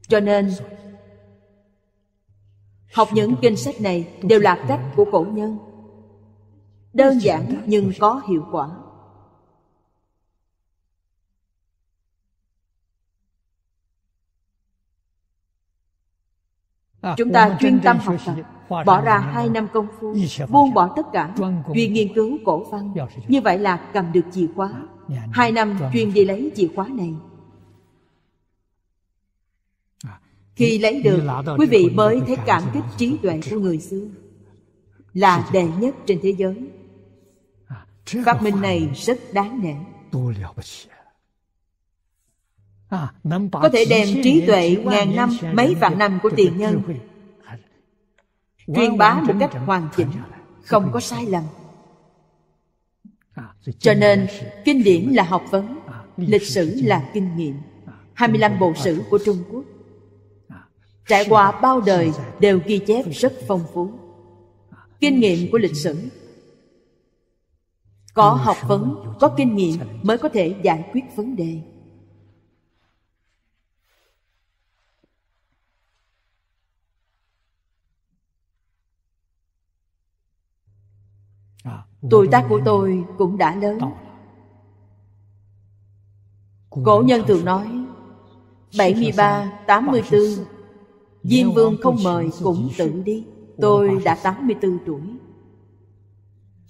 [SPEAKER 1] Cho nên Học những kinh sách này đều là cách của cổ nhân đơn giản nhưng có hiệu quả
[SPEAKER 3] à, chúng ta chuyên tâm học tập bỏ ra hai năm
[SPEAKER 1] công phu buông bỏ tất cả chuyên nghiên cứu cổ văn như vậy là cầm được chìa khóa hai năm chuyên đi lấy chìa khóa này à, khi lấy được quý vị mới thấy cảm kích trí tuệ của người xưa là đệ nhất trên thế giới Phát minh này rất đáng
[SPEAKER 2] nể Có thể đem trí tuệ ngàn năm, mấy vạn năm của tiền nhân Truyền bá một cách
[SPEAKER 1] hoàn chỉnh Không có sai lầm Cho nên kinh điển là học vấn Lịch sử là kinh nghiệm 25 bộ sử của Trung Quốc Trải qua bao đời đều ghi chép rất phong phú Kinh nghiệm của lịch sử có học vấn có kinh nghiệm mới có thể giải quyết vấn đề tuổi tác của tôi cũng đã lớn cổ nhân thường nói 73, 84 Diêm vương không mời cũng tự đi Tôi đã 84 tuổi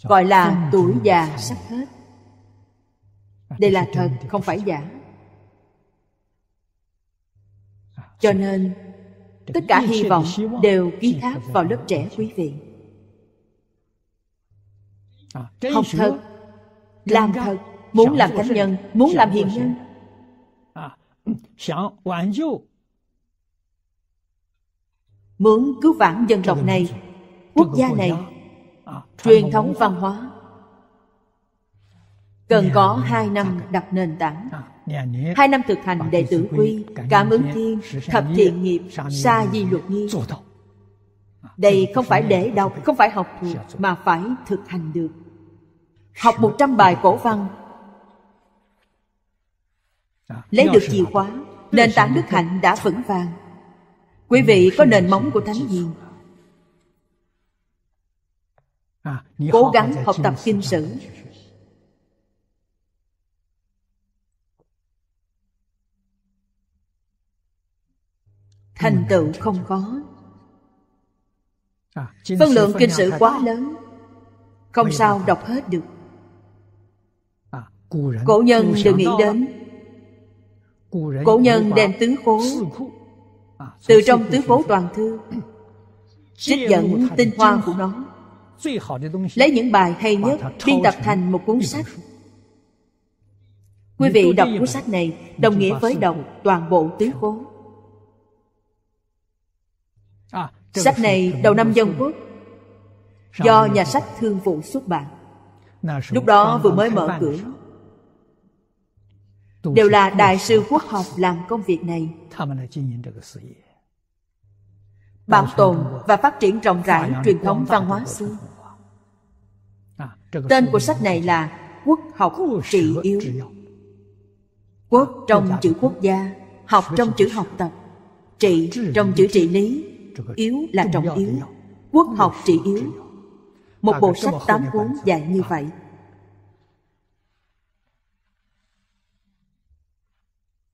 [SPEAKER 1] gọi là tuổi già sắp hết à, đây là thật không phải giả à, cho nên tất cả hy vọng đều ký thác vào lớp trẻ quý vị
[SPEAKER 3] à, học thật
[SPEAKER 1] làm thật muốn làm thánh nhân muốn làm hiền nhân ừ, muốn cứu vãn dân tộc này quốc gia này Ờ, truyền thống văn hóa cần có hai năm đặt nền tảng ờ, hai năm thực hành đệ tử quy cảm ứng thiên thập thiện nghiệp sa di luật nghi ờ, đây không phải để đọc không phải học thuộc mà phải thực hành được học một trăm bài cổ văn lấy được chìa khóa nền tảng đức hạnh đã vững vàng quý vị có nền móng của thánh hiền À, cố gắng học tập kinh sử thành tựu không có à, phân lượng kinh sử quá lớn không sao đọc hết được à,
[SPEAKER 3] cổ nhân đừng nghĩ đến cổ nhân đem
[SPEAKER 1] tứ khố từ trong tứ khố toàn thư trích dẫn tinh hoa của nó lấy những bài hay nhất biên tập thành một cuốn sách quý vị đọc cuốn sách này đồng nghĩa với đọc toàn bộ à, tứ cố sách này đầu năm dân quốc do nhà sách thương vụ xuất bản
[SPEAKER 2] lúc đó vừa mới mở cửa đều là
[SPEAKER 1] đại sư quốc học làm công việc này bảo tồn và phát triển rộng rãi truyền thống văn hóa xưa
[SPEAKER 3] À, Tên của
[SPEAKER 1] sách này là Quốc học trị yếu Quốc trong chữ quốc gia Học trong chữ học tập Trị trong chữ trị lý Yếu là trọng yếu Quốc học trị yếu
[SPEAKER 3] Một à, bộ sách tám cuốn
[SPEAKER 1] dài như vậy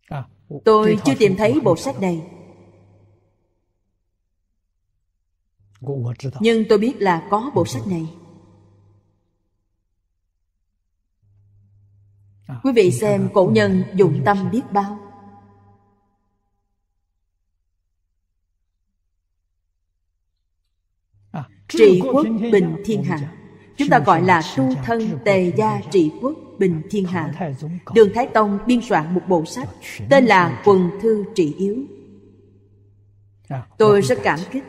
[SPEAKER 3] à, Tôi chưa tìm thấy bộ sách này Nhưng
[SPEAKER 1] tôi biết là có bộ sách này quý vị xem cổ nhân dụng tâm biết bao à, trị quốc bình thiên hạ chúng ta gọi là tu thân tề gia trị quốc bình thiên hạ đường thái tông biên soạn một bộ sách tên là quần thư trị yếu à, tôi rất cảm kích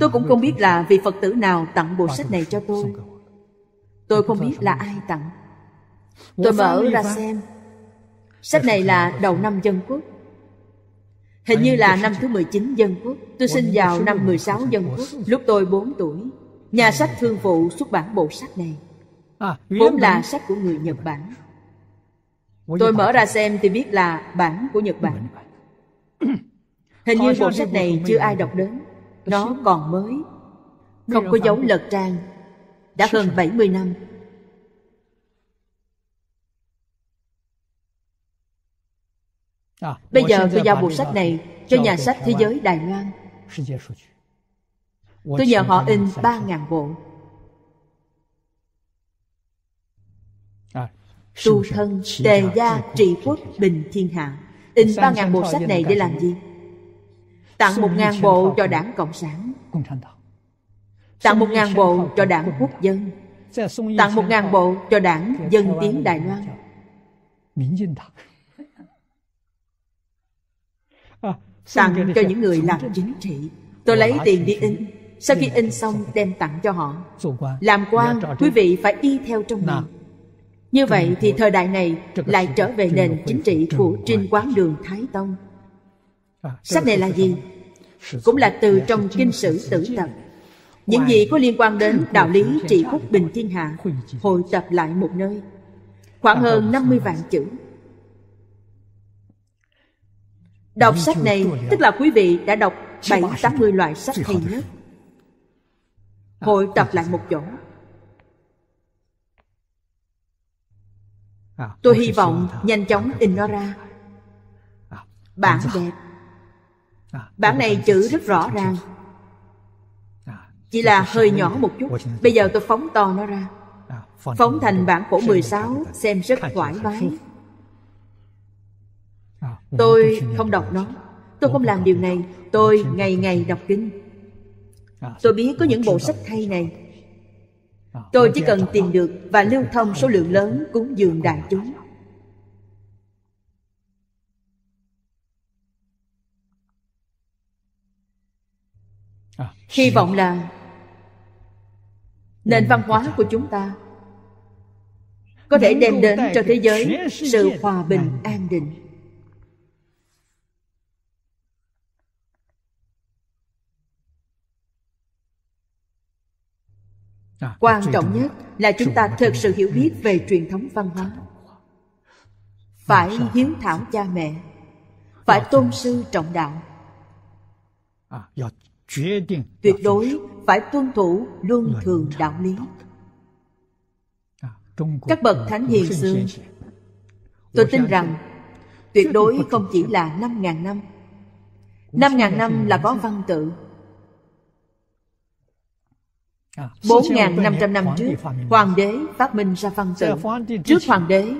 [SPEAKER 1] tôi cũng không biết là vị phật tử nào tặng bộ sách này cho tôi tôi không biết là ai tặng Tôi mở ra xem Sách này là đầu năm dân quốc Hình như là năm thứ 19 dân quốc Tôi sinh vào năm 16 dân quốc Lúc tôi 4 tuổi Nhà sách thương vụ xuất bản bộ sách này à, Vốn là sách của người Nhật Bản Tôi mở ra xem thì biết là bản của Nhật Bản Hình như bộ sách này chưa ai đọc đến Nó còn mới Không có dấu lật trang Đã hơn 70 năm Bây giờ tôi giao bộ sách này cho nhà sách thế giới Đài Loan.
[SPEAKER 3] Tôi nhờ họ in 3.000
[SPEAKER 1] bộ. Tu thân, tề gia, trị quốc, bình thiên hạ. In 3.000 bộ sách này để làm gì? Tặng 1.000 bộ cho đảng Cộng sản.
[SPEAKER 2] Tặng 1.000 bộ
[SPEAKER 1] cho đảng quốc dân. Tặng 1.000 bộ cho đảng Dân Tiến Đài Loan. tặng cho những người làm chính trị tôi lấy tiền đi in sau khi in xong đem tặng cho họ làm quan quý vị phải y theo trong này như vậy thì thời đại này lại trở về nền chính trị của trinh quán đường thái tông à, sách này là gì cũng là từ trong kinh sử tử tập những gì có liên quan đến đạo lý trị quốc bình thiên hạ hội tập lại một nơi khoảng hơn 50 vạn chữ Đọc sách này tức là quý vị đã đọc 7-80 loại sách hay nhất Hội tập lại một chỗ à, Tôi hy vọng nhanh chóng in nó ra à, dạ. à, Bản đẹp
[SPEAKER 3] Bản này chữ rất rõ
[SPEAKER 1] ràng Chỉ là hơi nhỏ một chút Bây giờ tôi phóng to nó ra
[SPEAKER 3] Phóng thành bản khổ 16
[SPEAKER 1] Xem rất thoải mái Tôi không đọc nó Tôi không làm điều này Tôi ngày ngày đọc kinh à, Tôi biết có những bộ sách hay này à, Tôi chỉ cần tìm được và lưu thông số lượng lớn cúng dường đại chúng à, Hy vọng là Nền văn hóa của chúng ta
[SPEAKER 2] Có thể đem đến cho thế giới Sự hòa bình
[SPEAKER 1] an định À, quan trọng nhất là chúng ta thật sự hiểu biết về truyền thống văn hóa dạ, dạ. phải dạ, hiếu thảo cha mẹ phải tôn sư trọng đạo à, tuyệt đối phải tuân thủ luân thường đạo lý à, các bậc thánh hiền xưa tôi tin rằng tuyệt đối không chỉ là năm ngàn năm
[SPEAKER 3] năm ngàn năm là
[SPEAKER 1] có văn tự 4.500 à, năm trước, hoàng đế phát minh ra văn tự. Dạ, trước hoàng đế,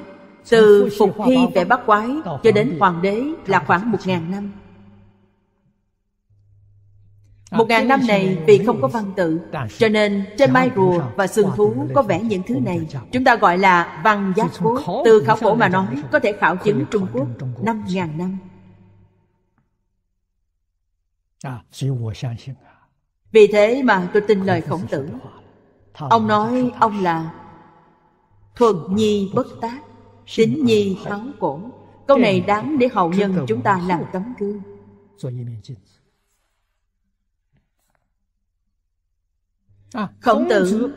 [SPEAKER 1] từ phục hy vẽ Bắc Quái cho đến hoàng đế là khoảng 1.000 năm.
[SPEAKER 2] À, một ngàn năm này vì không có văn tự
[SPEAKER 1] Cho nên trên mai rùa và sừng thú có vẽ những thứ này Chúng ta gọi là văn giác quốc Từ khảo cổ mà nói có thể khảo chứng Trung Quốc năm ngàn năm à, vì thế mà tôi tin lời khổng tử Ông nói ông là Thuần nhi bất tác Chính nhi tháo cổ Câu này đáng để hậu nhân chúng ta làm tấm gương Khổng tử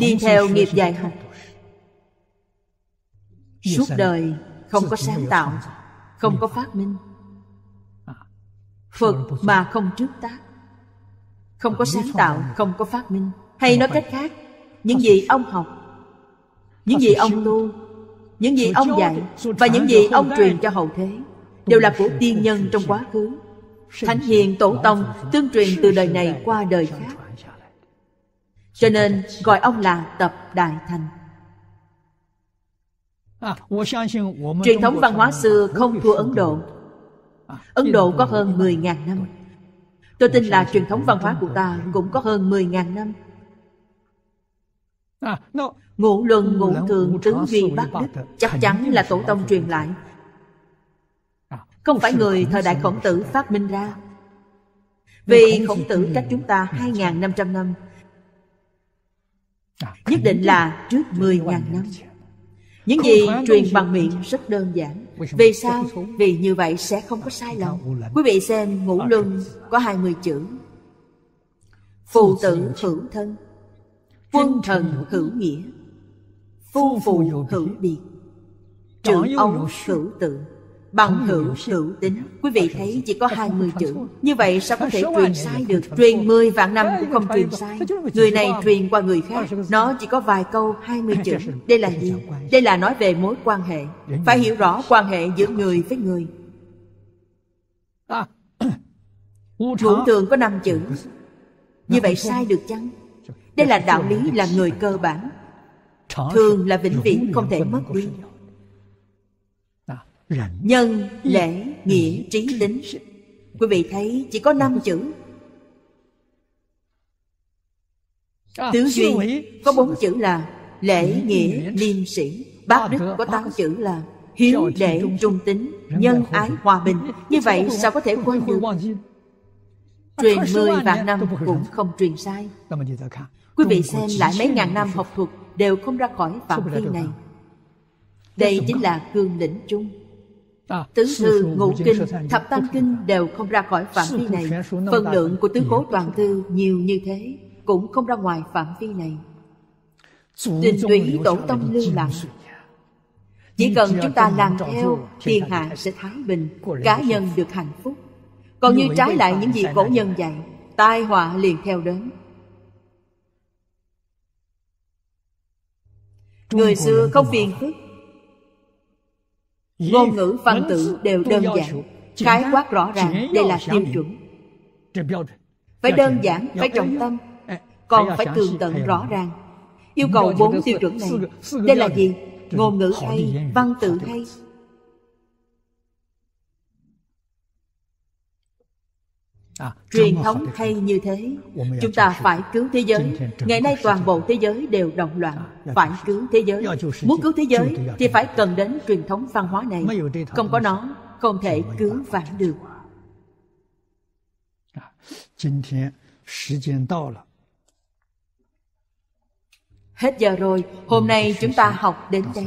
[SPEAKER 1] Đi theo nghiệp dài học Suốt đời không có sáng tạo Không có phát minh phật mà không trước tác không có sáng tạo không có phát minh hay nói cách khác những gì ông học những gì ông tu những gì ông dạy và những gì ông truyền cho hậu thế đều là của tiên nhân trong quá khứ thánh hiền tổ tông tương truyền từ đời này qua đời khác cho nên gọi ông là tập đại thành
[SPEAKER 3] à, truyền thống văn hóa xưa không thua ấn độ
[SPEAKER 1] Ấn Độ có hơn 10.000 năm Tôi tin là truyền thống văn hóa của ta cũng có hơn 10.000 năm à, Ngũ luân ngũ thường tướng duy bát đức Chắc chắn là tổ tông truyền lại
[SPEAKER 2] Không phải người thời đại khổng tử
[SPEAKER 1] phát minh ra
[SPEAKER 2] Vì khổng tử cách chúng
[SPEAKER 1] ta 2.500 năm à, Nhất định là trước 10.000 năm
[SPEAKER 2] Những gì truyền bằng
[SPEAKER 1] miệng rất đơn giản vì sao? Vì như vậy sẽ không có sai lầm. Quý vị xem ngũ luân có 20 chữ. Phụ tử hữu thân, quân thần hữu nghĩa, phu phụ hữu biệt,
[SPEAKER 2] trưởng ông
[SPEAKER 1] hữu tượng bằng hữu hữu tính Quý vị thấy chỉ có 20 chữ Như vậy sao có thể truyền sai được Truyền 10 vạn năm cũng không truyền sai Người này truyền qua người khác Nó chỉ có vài câu 20 chữ Đây là gì? Đây là nói về mối quan hệ Phải hiểu rõ quan hệ giữa người với người à, Ngũ thường có 5 chữ Như vậy sai được chăng? Đây là đạo lý làm người cơ bản
[SPEAKER 3] Thường là vĩnh viễn
[SPEAKER 1] không thể mất đi nhân lễ nghĩa ừ. trí tính quý vị thấy chỉ có năm chữ à, tứ duy có bốn chữ là lễ nghĩa liêm sĩ bác đức có à, tám chữ là hiếu lễ trung tính nhân ái hòa bình như vậy sao có thể quên được à,
[SPEAKER 2] truyền mười vạn năm cũng
[SPEAKER 1] không truyền sai quý vị xem lại mấy ngàn năm học thuật đều không ra khỏi phạm vi này
[SPEAKER 2] đây chính là
[SPEAKER 1] cương lĩnh chung Ờ, tứ thư, ngũ kinh, thập tam kinh đều không ra khỏi phạm vi này. Phần lượng của tứ cố toàn thư nhiều như thế cũng không ra ngoài phạm vi này. tình tùy tổ tông lưu lạc chỉ cần chúng ta làm theo thiên hạ sẽ thái bình cá nhân được hạnh phúc còn như trái lại những gì cổ nhân dạy tai họa liền theo đến
[SPEAKER 3] người xưa không phiền phức ngôn ngữ văn tự đều đơn giản khái quát rõ ràng đây là tiêu chuẩn
[SPEAKER 1] phải đơn giản phải trọng tâm còn phải tường tận rõ ràng yêu cầu bốn tiêu chuẩn này đây là gì ngôn ngữ hay văn tự hay
[SPEAKER 3] À, truyền thống
[SPEAKER 1] hay như thế chúng ta phải cứu thế giới ngày nay toàn bộ thế giới đều động loạn à, phải cứu thế giới muốn cứu thế giới thì phải cần đến truyền thống văn hóa này không có nó không thể cứu vãn được
[SPEAKER 2] à,
[SPEAKER 1] hết giờ rồi hôm nay chúng ta học đến đây